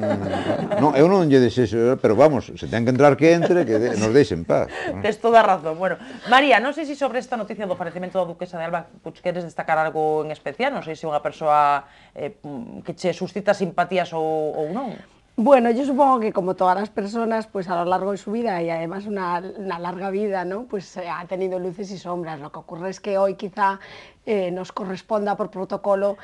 non, eu non lle desexo, pero vamos, se ten que entrar que entre, que de, nos deixen paz.
Tens Tes toda razón. Bueno, María, non sei se sobre esta noticia do falecimento da duquesa de Alba Puig pois queres destacar algo en especial? No sé si una persona eh, que se suscita simpatías o no.
Bueno, yo supongo que como todas las personas, pues a lo largo de su vida y además una, larga vida, Pues eh, ha tenido luces y sombras. Lo que ocurre es que hoy quizá eh, nos corresponda por protocolo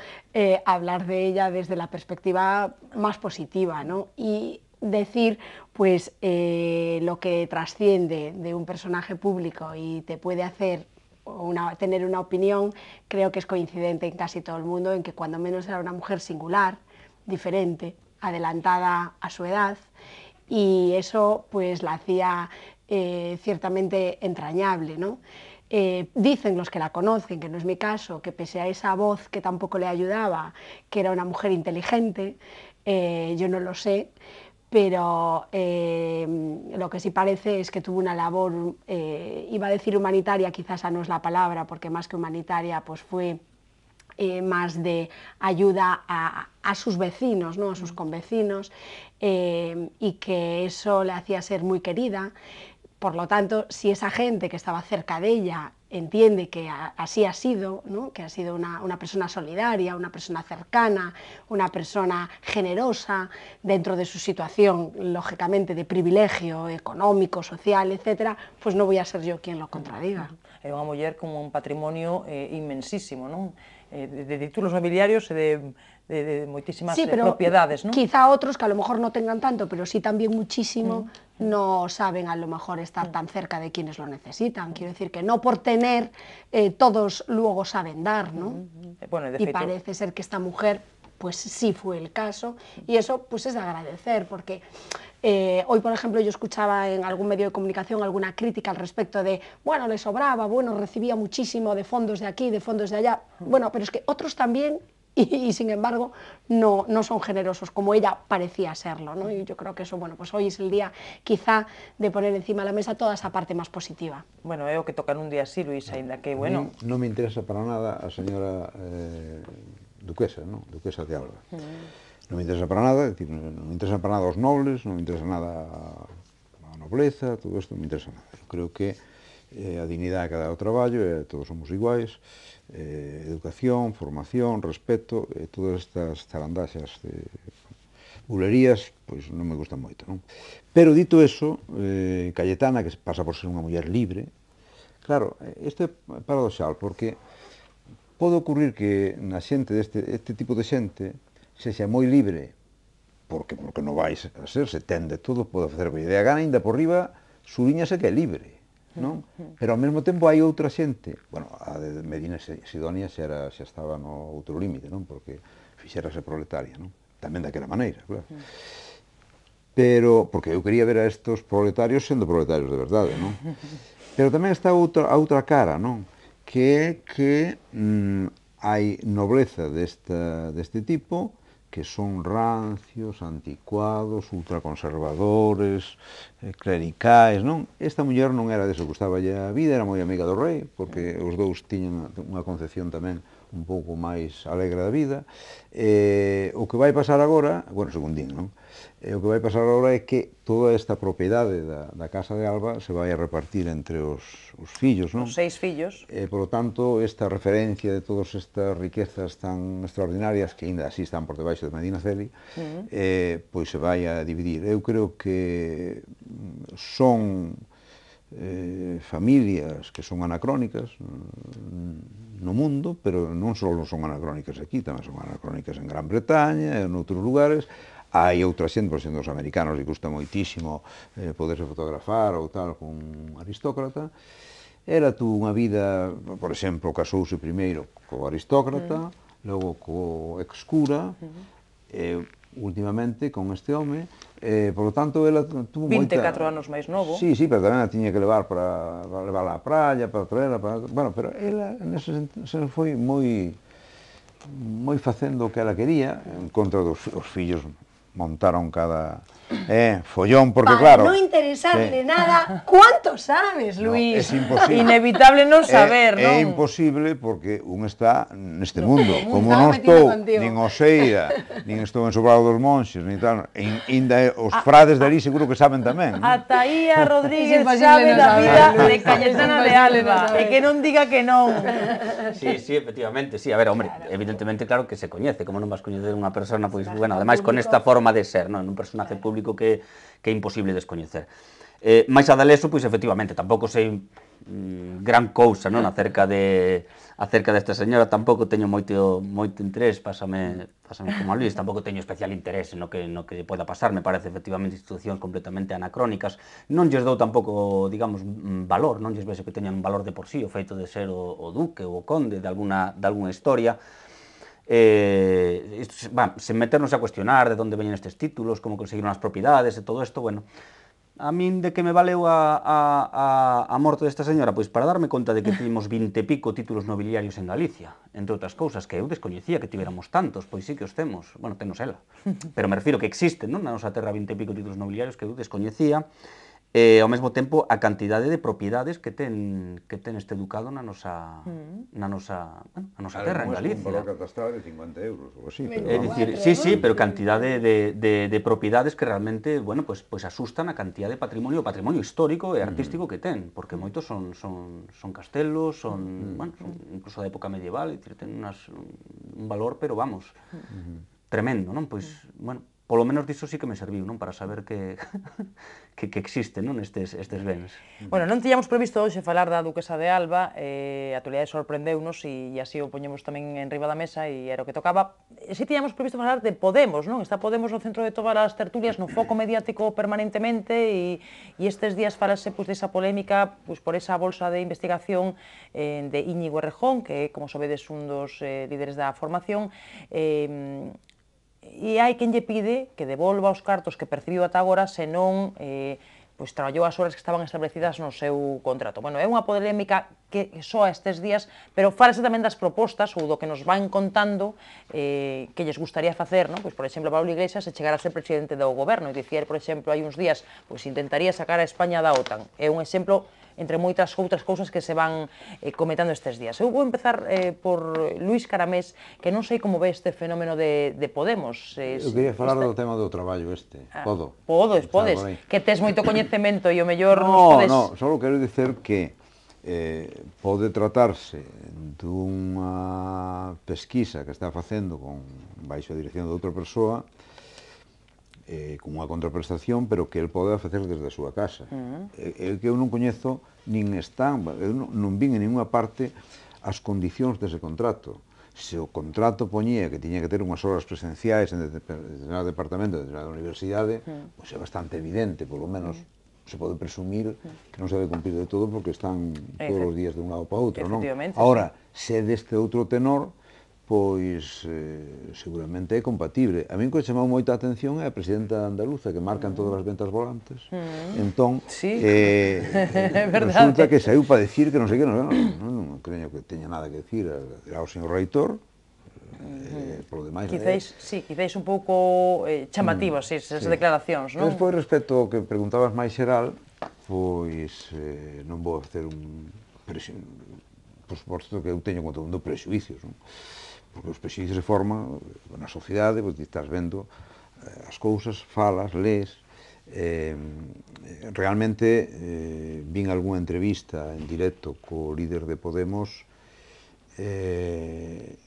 hablar de ella desde la perspectiva más positiva, Y decir pues lo que trasciende de un personaje público y te puede hacer una, tener una opinión creo que es coincidente en casi todo el mundo, en que cuando menos era una mujer singular, diferente, adelantada a su edad, y eso pues la hacía eh, ciertamente entrañable. ¿no? Eh, dicen los que la conocen, que no es mi caso, que pese a esa voz que tampoco le ayudaba, que era una mujer inteligente, eh, yo no lo sé, pero eh, lo que sí parece es que tuvo una labor, eh, iba a decir humanitaria, quizás esa no es la palabra, porque más que humanitaria, pues fue eh, más de ayuda a, a, sus vecinos, ¿no? a sus mm. convecinos, y que eso le hacía ser muy querida. Por lo tanto, si esa gente que estaba cerca de ella entiende que así ha sido, que ha sido una, persona solidaria, una persona cercana, una persona generosa dentro de su situación, lógicamente, de privilegio económico, social, etcétera, pues no voy a ser yo quien lo contradiga.
Era una mujer con un patrimonio eh, inmensísimo, ¿no? Eh, de, de títulos nobiliarios, eh, de de, muchísimas eh, propiedades, ¿no? Quizá
otros que a lo mejor no tengan tanto, pero sí también muchísimo, mm. no saben a lo mejor estar mm. tan cerca de quienes lo necesitan. Quiero decir que no por tener, eh, todos luego saben dar, ¿no?
Mm, y parece
ser que esta mujer pues sí fue el caso y eso pues es de agradecer porque eh, hoy por ejemplo yo escuchaba en algún medio de comunicación alguna crítica al respecto de bueno le sobraba, bueno recibía muchísimo de fondos de aquí, de fondos de allá, bueno pero es que otros también y, y, sin embargo no, no son generosos como ella parecía serlo. ¿no? Y yo creo que eso, bueno, pues hoy es el día quizá de poner encima de la mesa toda esa parte más positiva.
Bueno, veo que tocan un día así, Luis, ainda que bueno.
No, no me interesa para nada a señora eh, duquesa, ¿no? Duquesa de Alba. Mm. No me interesa para nada, decir, no me interesa para nada os nobles, no me interesa nada a nobleza, todo esto no me interesa nada. Yo creo que eh, a dignidade que dá o traballo, eh, todos somos iguais, eh, educación, formación, respeto, e eh, todas estas zarandaxas de bulerías, pois non me gustan moito, non? Pero dito eso, eh, Cayetana, que pasa por ser unha muller libre, claro, isto é paradoxal, porque pode ocurrir que na xente deste este tipo de xente sexa moi libre, porque porque non vais a ser, se tende todo, pode facer a idea gana, ainda por riba, suriñase que é libre non? Pero ao mesmo tempo hai outra xente, bueno, a de Medina Sidonia xa, era, xa estaba no outro límite, non? Porque fixerase proletaria, non? Tamén daquela maneira, claro. Pero, porque eu quería ver a estos proletarios sendo proletarios de verdade, non? Pero tamén está outra, a outra cara, non? Que é que mm, hai nobleza desta, deste tipo, que son rancios, anticuados, ultraconservadores, eh, clericais, non? Esta muller non era deso, gustaba a vida, era moi amiga do rei, porque os dous tiñan unha concepción tamén un pouco máis alegre da vida. Eh, o que vai pasar agora, bueno, segundín, non? E o que vai pasar agora é que toda esta propiedade da, da Casa de Alba se vai a repartir entre os, os fillos, non? Os
seis fillos.
E, por lo tanto, esta referencia de todas estas riquezas tan extraordinarias que ainda así están por debaixo de Medina Celi, uh -huh. eh, pois se vai a dividir. Eu creo que son eh, familias que son anacrónicas mm, no mundo, pero non só son anacrónicas aquí, tamén son anacrónicas en Gran Bretaña, en outros lugares, Hai outra xente, por exemplo, os americanos, que gusta moitísimo eh, poderse fotografar ou tal con un aristócrata. Era tú unha vida, por exemplo, casouse primeiro co aristócrata, mm. logo co excura, mm -hmm. eh, últimamente con este home, eh, por lo tanto, ela tuvo 24 moita...
anos máis novo. Sí,
sí, pero tamén a tiña que levar para, para levar á praia, para traerla, para... Bueno, pero
ela, nese
sentido, foi moi moi facendo o que ela quería, en contra dos os fillos montaron cada, Eh, follón, porque Para claro... no interesarle eh,
nada, cuánto sabes, Luis? No, es imposible. Inevitable non eh, saber, eh, non? É
imposible porque un está neste mundo. No, Como non estou nin o Seira, nin estou en Sobrado dos Monxes, nin tal, en, inda, os a, ah, frades de ah, ali seguro que saben tamén. A
Taía Rodríguez sabe da vida de Cayetana de Alba, e que non diga que non. Sí, sí,
efectivamente, sí. A ver, hombre, claro. evidentemente, claro que se coñece, como non vas coñecer unha persona, pois, pues, bueno, además con esta forma de ser, non? Un personaje público público que, que é imposible descoñecer. Eh, máis a daleso, pois efectivamente, tampouco sei mm, gran cousa non acerca de acerca desta señora, tampouco teño moito moito interés, pásame, pásame como a Luis, tampouco teño especial interés no que no que poida pasar, me parece efectivamente institucións completamente anacrónicas. Non lles dou tampouco, digamos, mm, valor, non lles vexo que teñan un valor de por sí o feito de ser o, o duque ou o conde de alguna de algunha historia. Eh, isto, bah, sen meternos a cuestionar de onde veñen estes títulos, como conseguiron as propiedades e todo isto, bueno, a min de que me valeu a, a, a, a morte desta señora? Pois para darme conta de que tivemos 20 e pico títulos nobiliarios en Galicia, entre outras cousas, que eu descoñecía que tiveramos tantos, pois sí que os temos, bueno, temos ela, pero me refiro que existen, non? Na nosa terra 20 e pico títulos nobiliarios que eu descoñecía, e eh, ao mesmo tempo a cantidade de propiedades que ten que ten este ducado na nosa mm. na nosa, bueno, a nosa terra en Galicia. Un
valor catastral de 50 euros ou así. Pero... É dicir, sí, sí,
pero cantidade de, de, de propiedades que realmente, bueno, pues, pues asustan a cantidad de patrimonio, patrimonio histórico e mm. artístico mm. que ten, porque moitos son son son castelos, son, mm. bueno, son incluso da época medieval, dicir, ten unas, un valor, pero vamos,
mm.
tremendo, non? Pois, pues, mm. bueno, polo menos diso sí que me serviu, non? Para saber que, que, que existe, non? Estes, estes bens.
Bueno, non tiñamos previsto hoxe falar da Duquesa de Alba, eh, a actualidade sorprendeu-nos e, e así o poñemos tamén en riba da mesa e era o que tocaba. Si tiñamos previsto falar de Podemos, non? Está Podemos no centro de todas as tertulias, no foco mediático permanentemente e, e estes días falase pois, desa polémica pois, por esa bolsa de investigación eh, de Íñigo Errejón, que, como sabedes, un dos eh, líderes da formación, eh, e hai quen lle pide que devolva os cartos que percibiu ata agora senón eh, pois traballou as horas que estaban establecidas no seu contrato. Bueno, é unha polémica que soa estes días, pero falase tamén das propostas ou do que nos van contando eh, que lles gustaría facer, non? Pois, por exemplo, Pablo Iglesias se chegara a ser presidente do goberno e dicir, por exemplo, hai uns días, pois intentaría sacar a España da OTAN. É un exemplo entre moitas outras cousas que se van eh, comentando estes días. Eu vou empezar eh, por Luís Caramés, que non sei como ve este fenómeno de, de Podemos. Eh, Eu quería falar este...
do tema do traballo este, ah, podo.
Podes, podes, que tes moito coñecemento e o mellor no, podes... No,
só quero dicer que eh, pode tratarse dunha pesquisa que está facendo con baixo a dirección de outra persoa eh, unha contraprestación, pero que el pode facer desde a súa casa. Uh mm. -huh. Eh, que eu non coñezo, nin están, eu non, non vin en ninguna parte as condicións dese contrato. Se o contrato poñía que tiña que ter unhas horas presenciais en determinado departamento, en determinada universidade, uh -huh. pois é bastante evidente, polo menos uh mm. -huh se pode presumir mm. que non se debe cumplir de todo porque están todos os días de un lado para outro, non? Ahora, se deste outro tenor, pois eh, seguramente é compatible. A min que chamou moita atención é a presidenta andaluza que marcan mm. todas as ventas volantes. Mm. Entón, sí. eh, eh resulta que saiu para decir que non sei que, non, non, non creño que teña nada que decir eh, ao señor reitor, eh, mm. polo demais... quizéis,
eh, sí, quizéis un pouco eh, chamativos mm, esas sí. declaracións, non? Despois,
respecto ao que preguntabas máis xeral, pois eh, non vou facer un... presión Por suposto que eu teño contra un mundo prexuicios, non? porque os peixis de forma na sociedade, pois estás vendo eh, as cousas, falas, lees, eh, realmente eh, vin algunha entrevista en directo co líder de Podemos eh,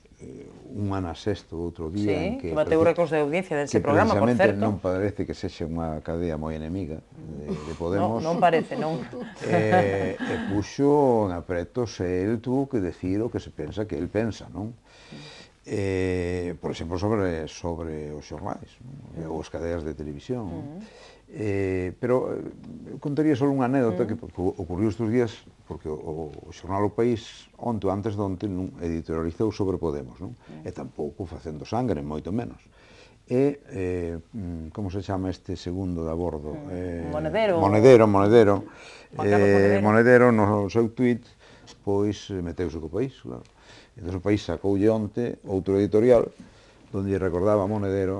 un ano sexto outro día sí, en que que bateu récords de audiencia dese programa, por certo. non parece que sexe unha cadea moi enemiga de, de Podemos. non, non parece, non. Eh, e puxo en apretos e el tuvo que decir o que se pensa que el pensa, non? eh, por exemplo, sobre, sobre os xornais, ou as mm. cadeas de televisión. Uh mm. -huh. Eh, pero eh, contaría só unha anécdota uh mm. -huh. que, que ocurriu estes días, porque o, o xornal O País, onte antes de onte, non editorializou sobre Podemos, non? Uh -huh. E tampouco facendo sangre, moito menos. E, eh, como se chama este segundo de abordo? Uh -huh. eh,
monedero. Monedero,
Monedero. Eh, monedero. no seu tuit, pois eh, meteuse co país, claro. Entón o país sacoulle onte outro editorial onde lle recordaba a Monedero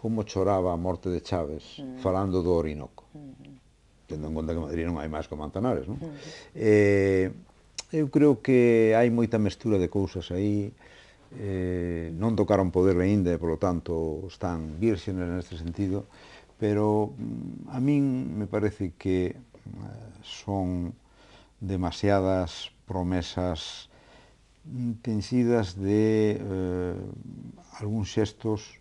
como choraba a morte de Chávez mm. falando do Orinoco. Mm. Tendo en conta que en Madrid non hai máis que Mantanares, non? Mm. Eh, eu creo que hai moita mestura de cousas aí, eh, non tocaron poder aínda e, polo tanto, están virxenes neste sentido, pero a min me parece que eh, son demasiadas promesas tensidas de eh, algúns xestos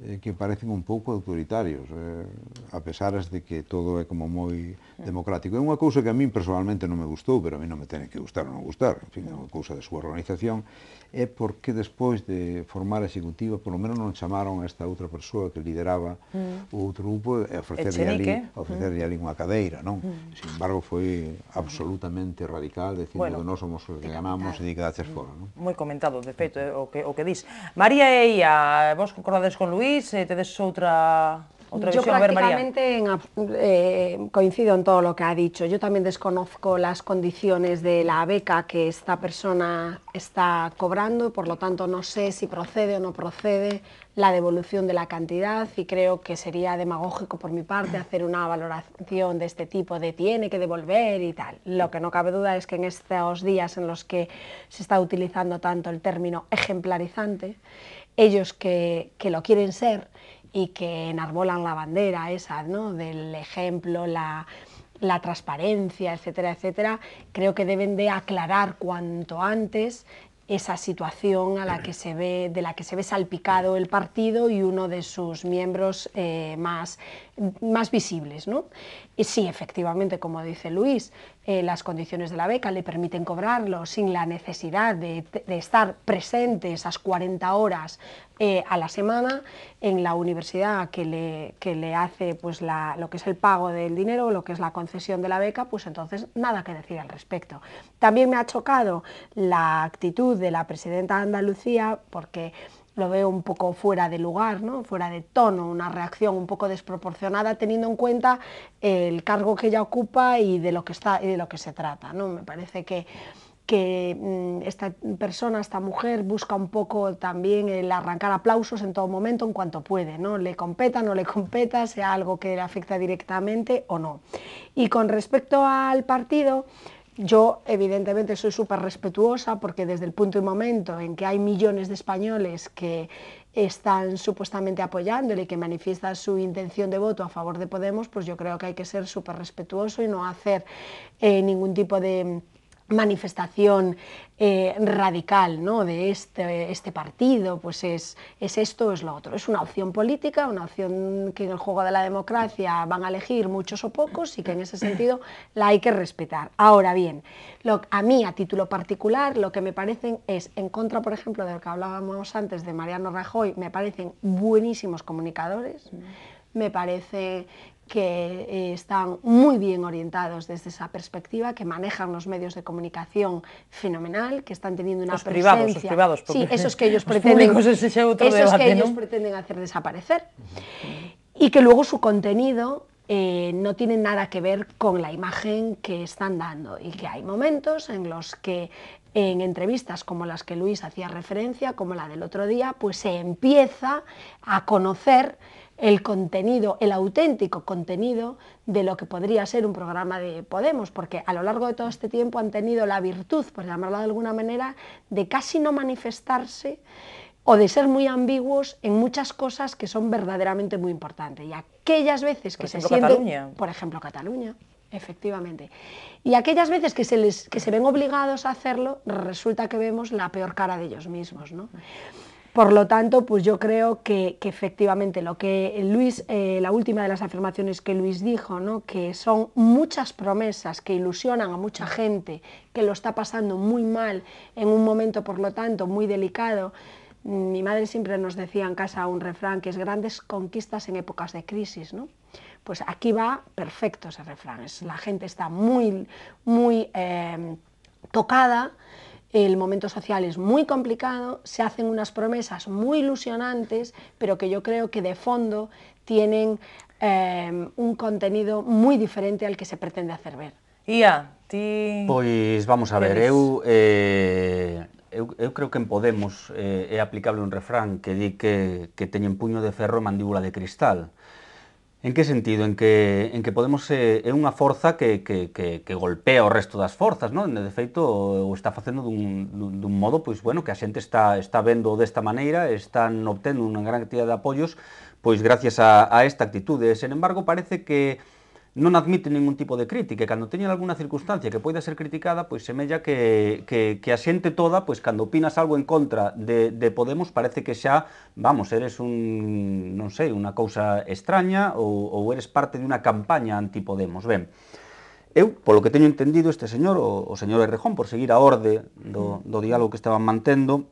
eh, que parecen un pouco autoritarios, eh, a pesar de que todo é como moi democrático. É unha cousa que a min personalmente non me gustou, pero a min non me ten que gustar ou non gustar, en fin, é unha cousa de súa organización, é porque despois de formar a executiva, polo menos non chamaron a esta outra persoa que lideraba mm. o outro grupo e ofrecerlle ali, ofrecerlle mm. ali unha cadeira, non? Mm. Sin embargo, foi absolutamente radical, dicindo bueno, que nós somos os que eh, ganamos e di que daches eh, fora, non?
Moi comentado, de feito, eh, o que, o que dis. María e Ia, vos concordades con Luís, eh, tedes outra
yo prácticamente eh, coincido en todo lo que ha dicho. Yo también desconozco las condiciones de la beca que esta persona está cobrando y por lo tanto no sé si procede o no procede la devolución de la cantidad y creo que sería demagógico por mi parte hacer una valoración de este tipo de tiene que devolver y tal. Lo que no cabe duda es que en estos días en los que se está utilizando tanto el término ejemplarizante, ellos que lo quieren ser y que enarbolan la bandera esa, ¿no? del ejemplo, la, transparencia, etcétera, etcétera, creo que deben de aclarar cuanto antes esa situación a la que se ve, de la que se ve salpicado el partido y uno de sus miembros eh, más más visibles. ¿no? Y sí, efectivamente, como dice Luis, eh, las condiciones de la beca le permiten cobrarlo sin la necesidad de, estar presente esas 40 horas eh, a la semana en la universidad que le, le hace pues, lo que es el pago del dinero, lo que es la concesión de la beca, pues entonces nada que decir al respecto. También me ha chocado la actitud de la presidenta de Andalucía porque lo veo un poco fuera de lugar, ¿no? fuera de tono, una reacción un poco desproporcionada teniendo en cuenta el cargo que ella ocupa y de lo que, está, y de lo que se trata. ¿no? Me parece que, mm, esta persona, esta mujer, busca un poco también el arrancar aplausos en todo momento en cuanto puede, ¿no? Le competa, no le competa, sea algo que le afecta directamente o no. Y con respecto al partido, yo, evidentemente, soy súper respetuosa porque desde el punto y momento en que hay millones de españoles que están supuestamente apoyándole y que manifiestan su intención de voto a favor de Podemos, pues yo creo que hay que ser súper respetuoso y no hacer eh, ningún tipo de manifestación eh, radical ¿no? de este, este partido, pues es, es esto o es lo otro. Es una opción política, una opción que en el juego de la democracia van a elegir muchos o pocos y que en ese sentido la hay que respetar. Ahora bien, a mí a título particular lo que me parecen es, en contra por ejemplo de lo que hablábamos antes de Mariano Rajoy, me parecen buenísimos comunicadores, me parece que eh, están muy bien orientados desde esa perspectiva, que manejan los medios de comunicación fenomenal, que están teniendo una los presencia... Privados, los privados, sí, esos que ellos pretenden, esos que ellos pretenden hacer desaparecer. Y que luego su contenido eh, no tiene nada que ver con la imagen que están dando y que hay momentos en los que en entrevistas como las que Luis hacía referencia, como la del otro día, pues se empieza a conocer el contenido, el auténtico contenido de lo que podría ser un programa de Podemos, porque a lo largo de todo este tiempo han tenido la virtud, por llamarlo de alguna manera, de casi no manifestarse o de ser muy ambiguos en muchas cosas que son verdaderamente muy importantes. Y aquellas veces que se Cataluña. por ejemplo, Cataluña, efectivamente. Y aquellas veces que se, les, que se ven obligados a hacerlo, resulta que vemos la peor cara de ellos mismos. ¿no? Por lo tanto, pues yo creo que, efectivamente lo que Luis, eh, la última de las afirmaciones que Luis dijo, ¿no? que son muchas promesas que ilusionan a mucha gente que lo está pasando muy mal en un momento, por lo tanto, muy delicado. Mi madre siempre nos decía en casa un refrán que es grandes conquistas en épocas de crisis, ¿no? Pues aquí va perfecto ese refrán. la gente está muy, muy eh, tocada el momento social es muy complicado, se hacen unas promesas muy ilusionantes, pero que yo creo que de fondo tienen em, un contenido muy diferente al que se pretende hacer ver. Ia, ti...
Pues vamos a ver, eh, eu, creo que en Podemos eh, aplicable un refrán que di que, que puño de ferro e mandíbula de cristal. En que sentido? En que, en que Podemos é, eh, unha forza que, que, que, que golpea o resto das forzas, non? De feito, o está facendo dun, dun, dun modo, pois, bueno, que a xente está, está vendo desta maneira, están obtendo unha gran cantidad de apoios, pois, gracias a, a esta actitude. Sen embargo, parece que non admite ningún tipo de crítica, e cando teñen alguna circunstancia que poida ser criticada, pois semella que, que, que a xente toda, pois cando opinas algo en contra de, de Podemos, parece que xa, vamos, eres un, non sei, unha cousa extraña ou, ou eres parte de unha campaña anti-Podemos. Ben, Eu, polo que teño entendido, este señor, o, o señor Errejón, por seguir a orde do, do diálogo que estaban mantendo,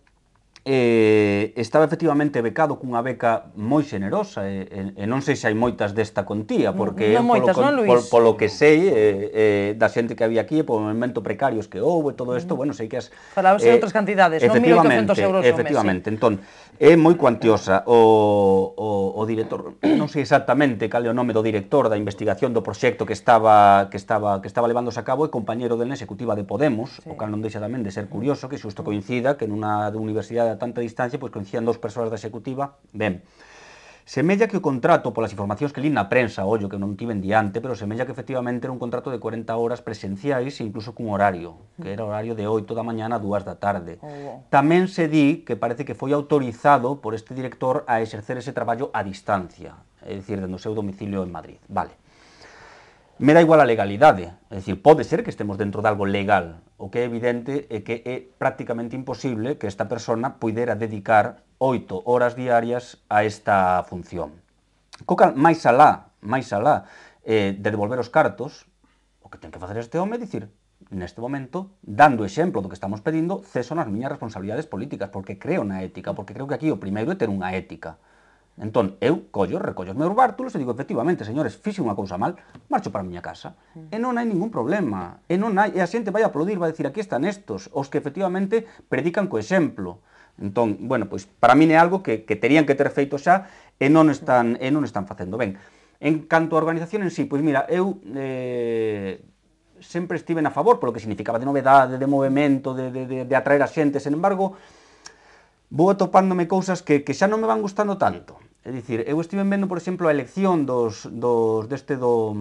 eh, estaba efectivamente becado cunha beca moi xenerosa eh, e, eh, eh, eh, non sei se hai moitas desta contía porque non moitas, polo, non, Luis? Polo, polo que sei eh, eh, da xente que había aquí e polo momento precarios que houve e todo isto, mm. bueno, sei que as... Falabas eh, outras
cantidades, non 1.800 euros ao mes. Efectivamente,
entón, é moi cuantiosa o, o, o director, non sei exactamente cal é o nome do director da investigación do proxecto que estaba que estaba que estaba levándose a cabo e compañeiro del executiva de Podemos, sí. o cal non deixa tamén de ser curioso que xusto mm. coincida que nunha universidade a tanta distancia, pois coincidan dous persoas da executiva. Ben, Semella que o contrato, polas informacións que li na prensa, ollo, que non tiven diante, pero semella que efectivamente era un contrato de 40 horas presenciais, incluso cun horario, que era horario de 8 da mañana a 2 da tarde. Oh, wow. Tamén se di que parece que foi autorizado por este director a exercer ese traballo a distancia, é dicir, no seu domicilio en Madrid. Vale me da igual a legalidade, é dicir, pode ser que estemos dentro de algo legal, o que é evidente é que é prácticamente imposible que esta persona poidera dedicar oito horas diarias a esta función. Co cal, máis alá, máis alá, eh, de devolver os cartos, o que ten que facer este home é dicir, neste momento, dando exemplo do que estamos pedindo, ceso nas miñas responsabilidades políticas, porque creo na ética, porque creo que aquí o primeiro é ter unha ética. Entón, eu collo, recollo os meus bártulos e digo, efectivamente, señores, fixe unha cousa mal, marcho para a miña casa. E non hai ningún problema. E, non hai, e a xente vai aplaudir, vai dicir, aquí están estos, os que efectivamente predican co exemplo. Entón, bueno, pois para min é algo que, que terían que ter feito xa e non están, e non están facendo ben. En canto á organización en sí, pois mira, eu eh, sempre estiven a favor polo que significaba de novedade, de movimento, de, de, de, de atraer a xente, sen embargo, vou atopándome cousas que, que xa non me van gustando tanto. É dicir, eu estive vendo, por exemplo, a elección dos, dos deste do,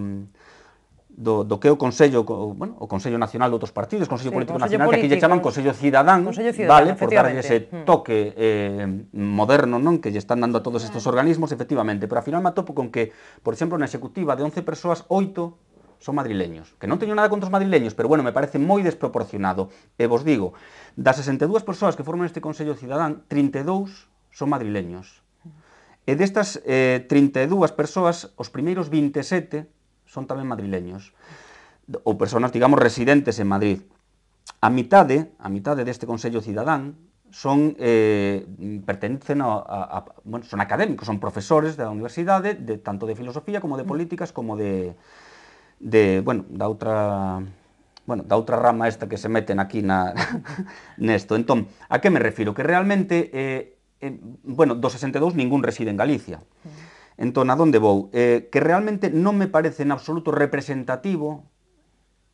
do, do que é o Consello, o, bueno, o Consello Nacional de outros partidos, Consello sí, Político Consello Nacional, Político, que aquí lle chaman Consello Cidadán, Consello Cidadán vale, por darlle ese mm. toque eh, moderno non que lle están dando a todos estes organismos, efectivamente, pero ao final me atopo con que, por exemplo, na executiva de 11 persoas, 8 son madrileños, que non teño nada contra os madrileños, pero bueno, me parece moi desproporcionado. E vos digo, das 62 persoas que forman este Consello Cidadán, 32 son madrileños. E destas eh, 32 persoas, os primeiros 27 son tamén madrileños, ou persoas, digamos, residentes en Madrid. A mitade, a mitade deste Consello Cidadán son eh, pertencen a, a, a bueno, son académicos, son profesores da universidade, de tanto de filosofía como de mm. políticas como de de, bueno, da outra bueno, da outra rama esta que se meten aquí na nesto. Entón, a que me refiro? Que realmente eh, eh, bueno, do 62 ningún reside en Galicia. Entón, a donde vou? Eh, que realmente non me parece en absoluto representativo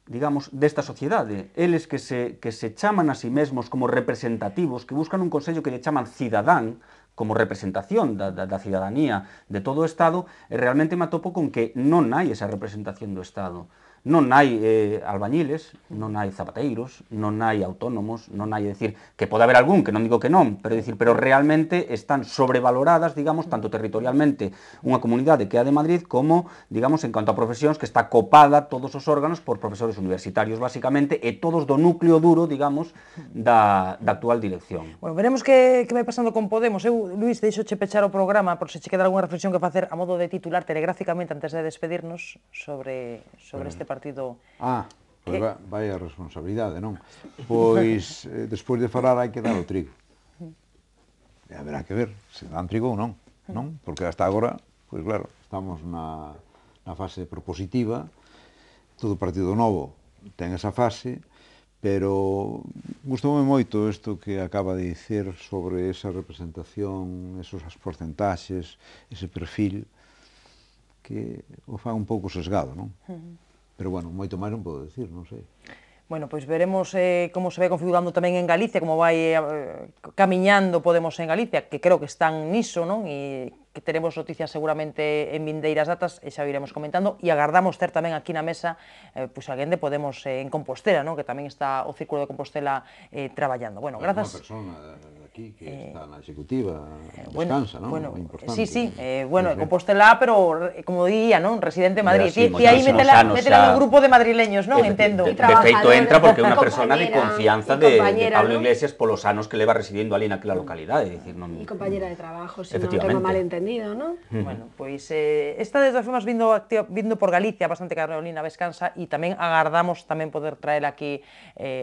digamos, desta sociedade. Eles que se, que se chaman a sí mesmos como representativos, que buscan un consello que lle chaman cidadán, como representación da, da, da cidadanía de todo o Estado, eh, realmente me atopo con que non hai esa representación do Estado non hai eh, albañiles, non hai zapateiros, non hai autónomos, non hai, decir, que pode haber algún, que non digo que non, pero decir, pero realmente están sobrevaloradas, digamos, tanto territorialmente unha comunidade que é a de Madrid como, digamos, en canto a profesións que está copada todos os órganos por profesores universitarios basicamente e todos do núcleo duro, digamos, da, da actual dirección.
Bueno, veremos que, que vai pasando con Podemos. Eu, Luis, deixo che pechar o programa por se che queda algunha reflexión que facer a modo de titular telegráficamente antes de despedirnos sobre, sobre mm. este partido...
Ah, pois que... vai a responsabilidade, non? Pois, eh, despois de falar hai que dar o trigo. E haberá que ver se dan trigo ou non, non? Porque hasta agora, pois claro, estamos na, na fase propositiva, todo partido novo ten esa fase, pero gustoume moito isto que acaba de dicir sobre esa representación, esos as porcentaxes, ese perfil que o fa un pouco sesgado, non? Uh -huh. Pero bueno, moito máis non podo decir, non sei.
Bueno, pois veremos eh, como se vai configurando tamén en Galicia, como vai eh, camiñando Podemos en Galicia, que creo que están niso, non? E que teremos noticias seguramente en vindeiras datas, e xa o iremos comentando, e agardamos ter tamén aquí na mesa eh, pois alguén de Podemos eh, en Compostela, non? Que tamén está o Círculo de Compostela eh, traballando. Bueno, grazas... Unha persona, eh,
aquí, que eh, está en la ejecutiva, eh, descansa, ¿no? Bueno, eh, Sí, sí, bueno,
Compostela, pero como diría, ¿no? Residente de Madrid. y, ahí métela, métela en un grupo de madrileños, ¿no? Entiendo. Perfecto,
entra porque es una persona de confianza de, Pablo Iglesias por los años que le va residiendo alguien aquí en la mm. localidad. Es decir, no, y
compañera de trabajo, si no tengo malentendido, ¿no? Bueno, pues... eh, esta
de todas formas viendo por Galicia bastante Carolina descansa ...y también agardamos también poder traer aquí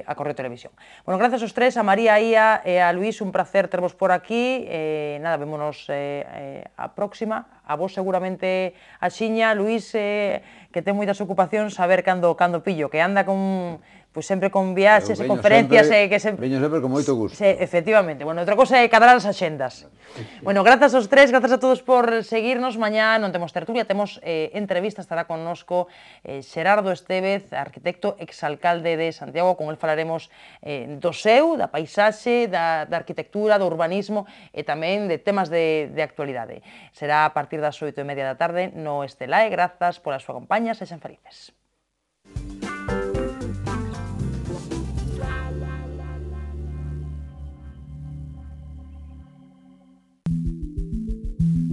a Correo Televisión. Bueno, gracias los tres, a María Ia a Luis... un hacer, tenemos por aquí, eh, nada, vémonos eh, eh, a próxima, a vos seguramente a Xiña, Luis, que tengo muchas ocupacións, saber ver cando, cando pillo, que anda con pois sempre con viaxes e conferencias sempre, e que sempre...
Veño sempre con moito gusto.
Se, efectivamente. Bueno, outra cousa é cadrar as axendas. bueno, grazas aos tres, grazas a todos por seguirnos. Mañá non temos tertulia, temos eh, entrevista. Estará connosco eh, Xerardo Estevez, arquitecto exalcalde de Santiago. Con el falaremos eh, do seu, da paisaxe, da, da arquitectura, do urbanismo e tamén de temas de, de actualidade. Será a partir das oito e media da tarde no Estelae. Grazas pola súa compañía. Sexan felices. Música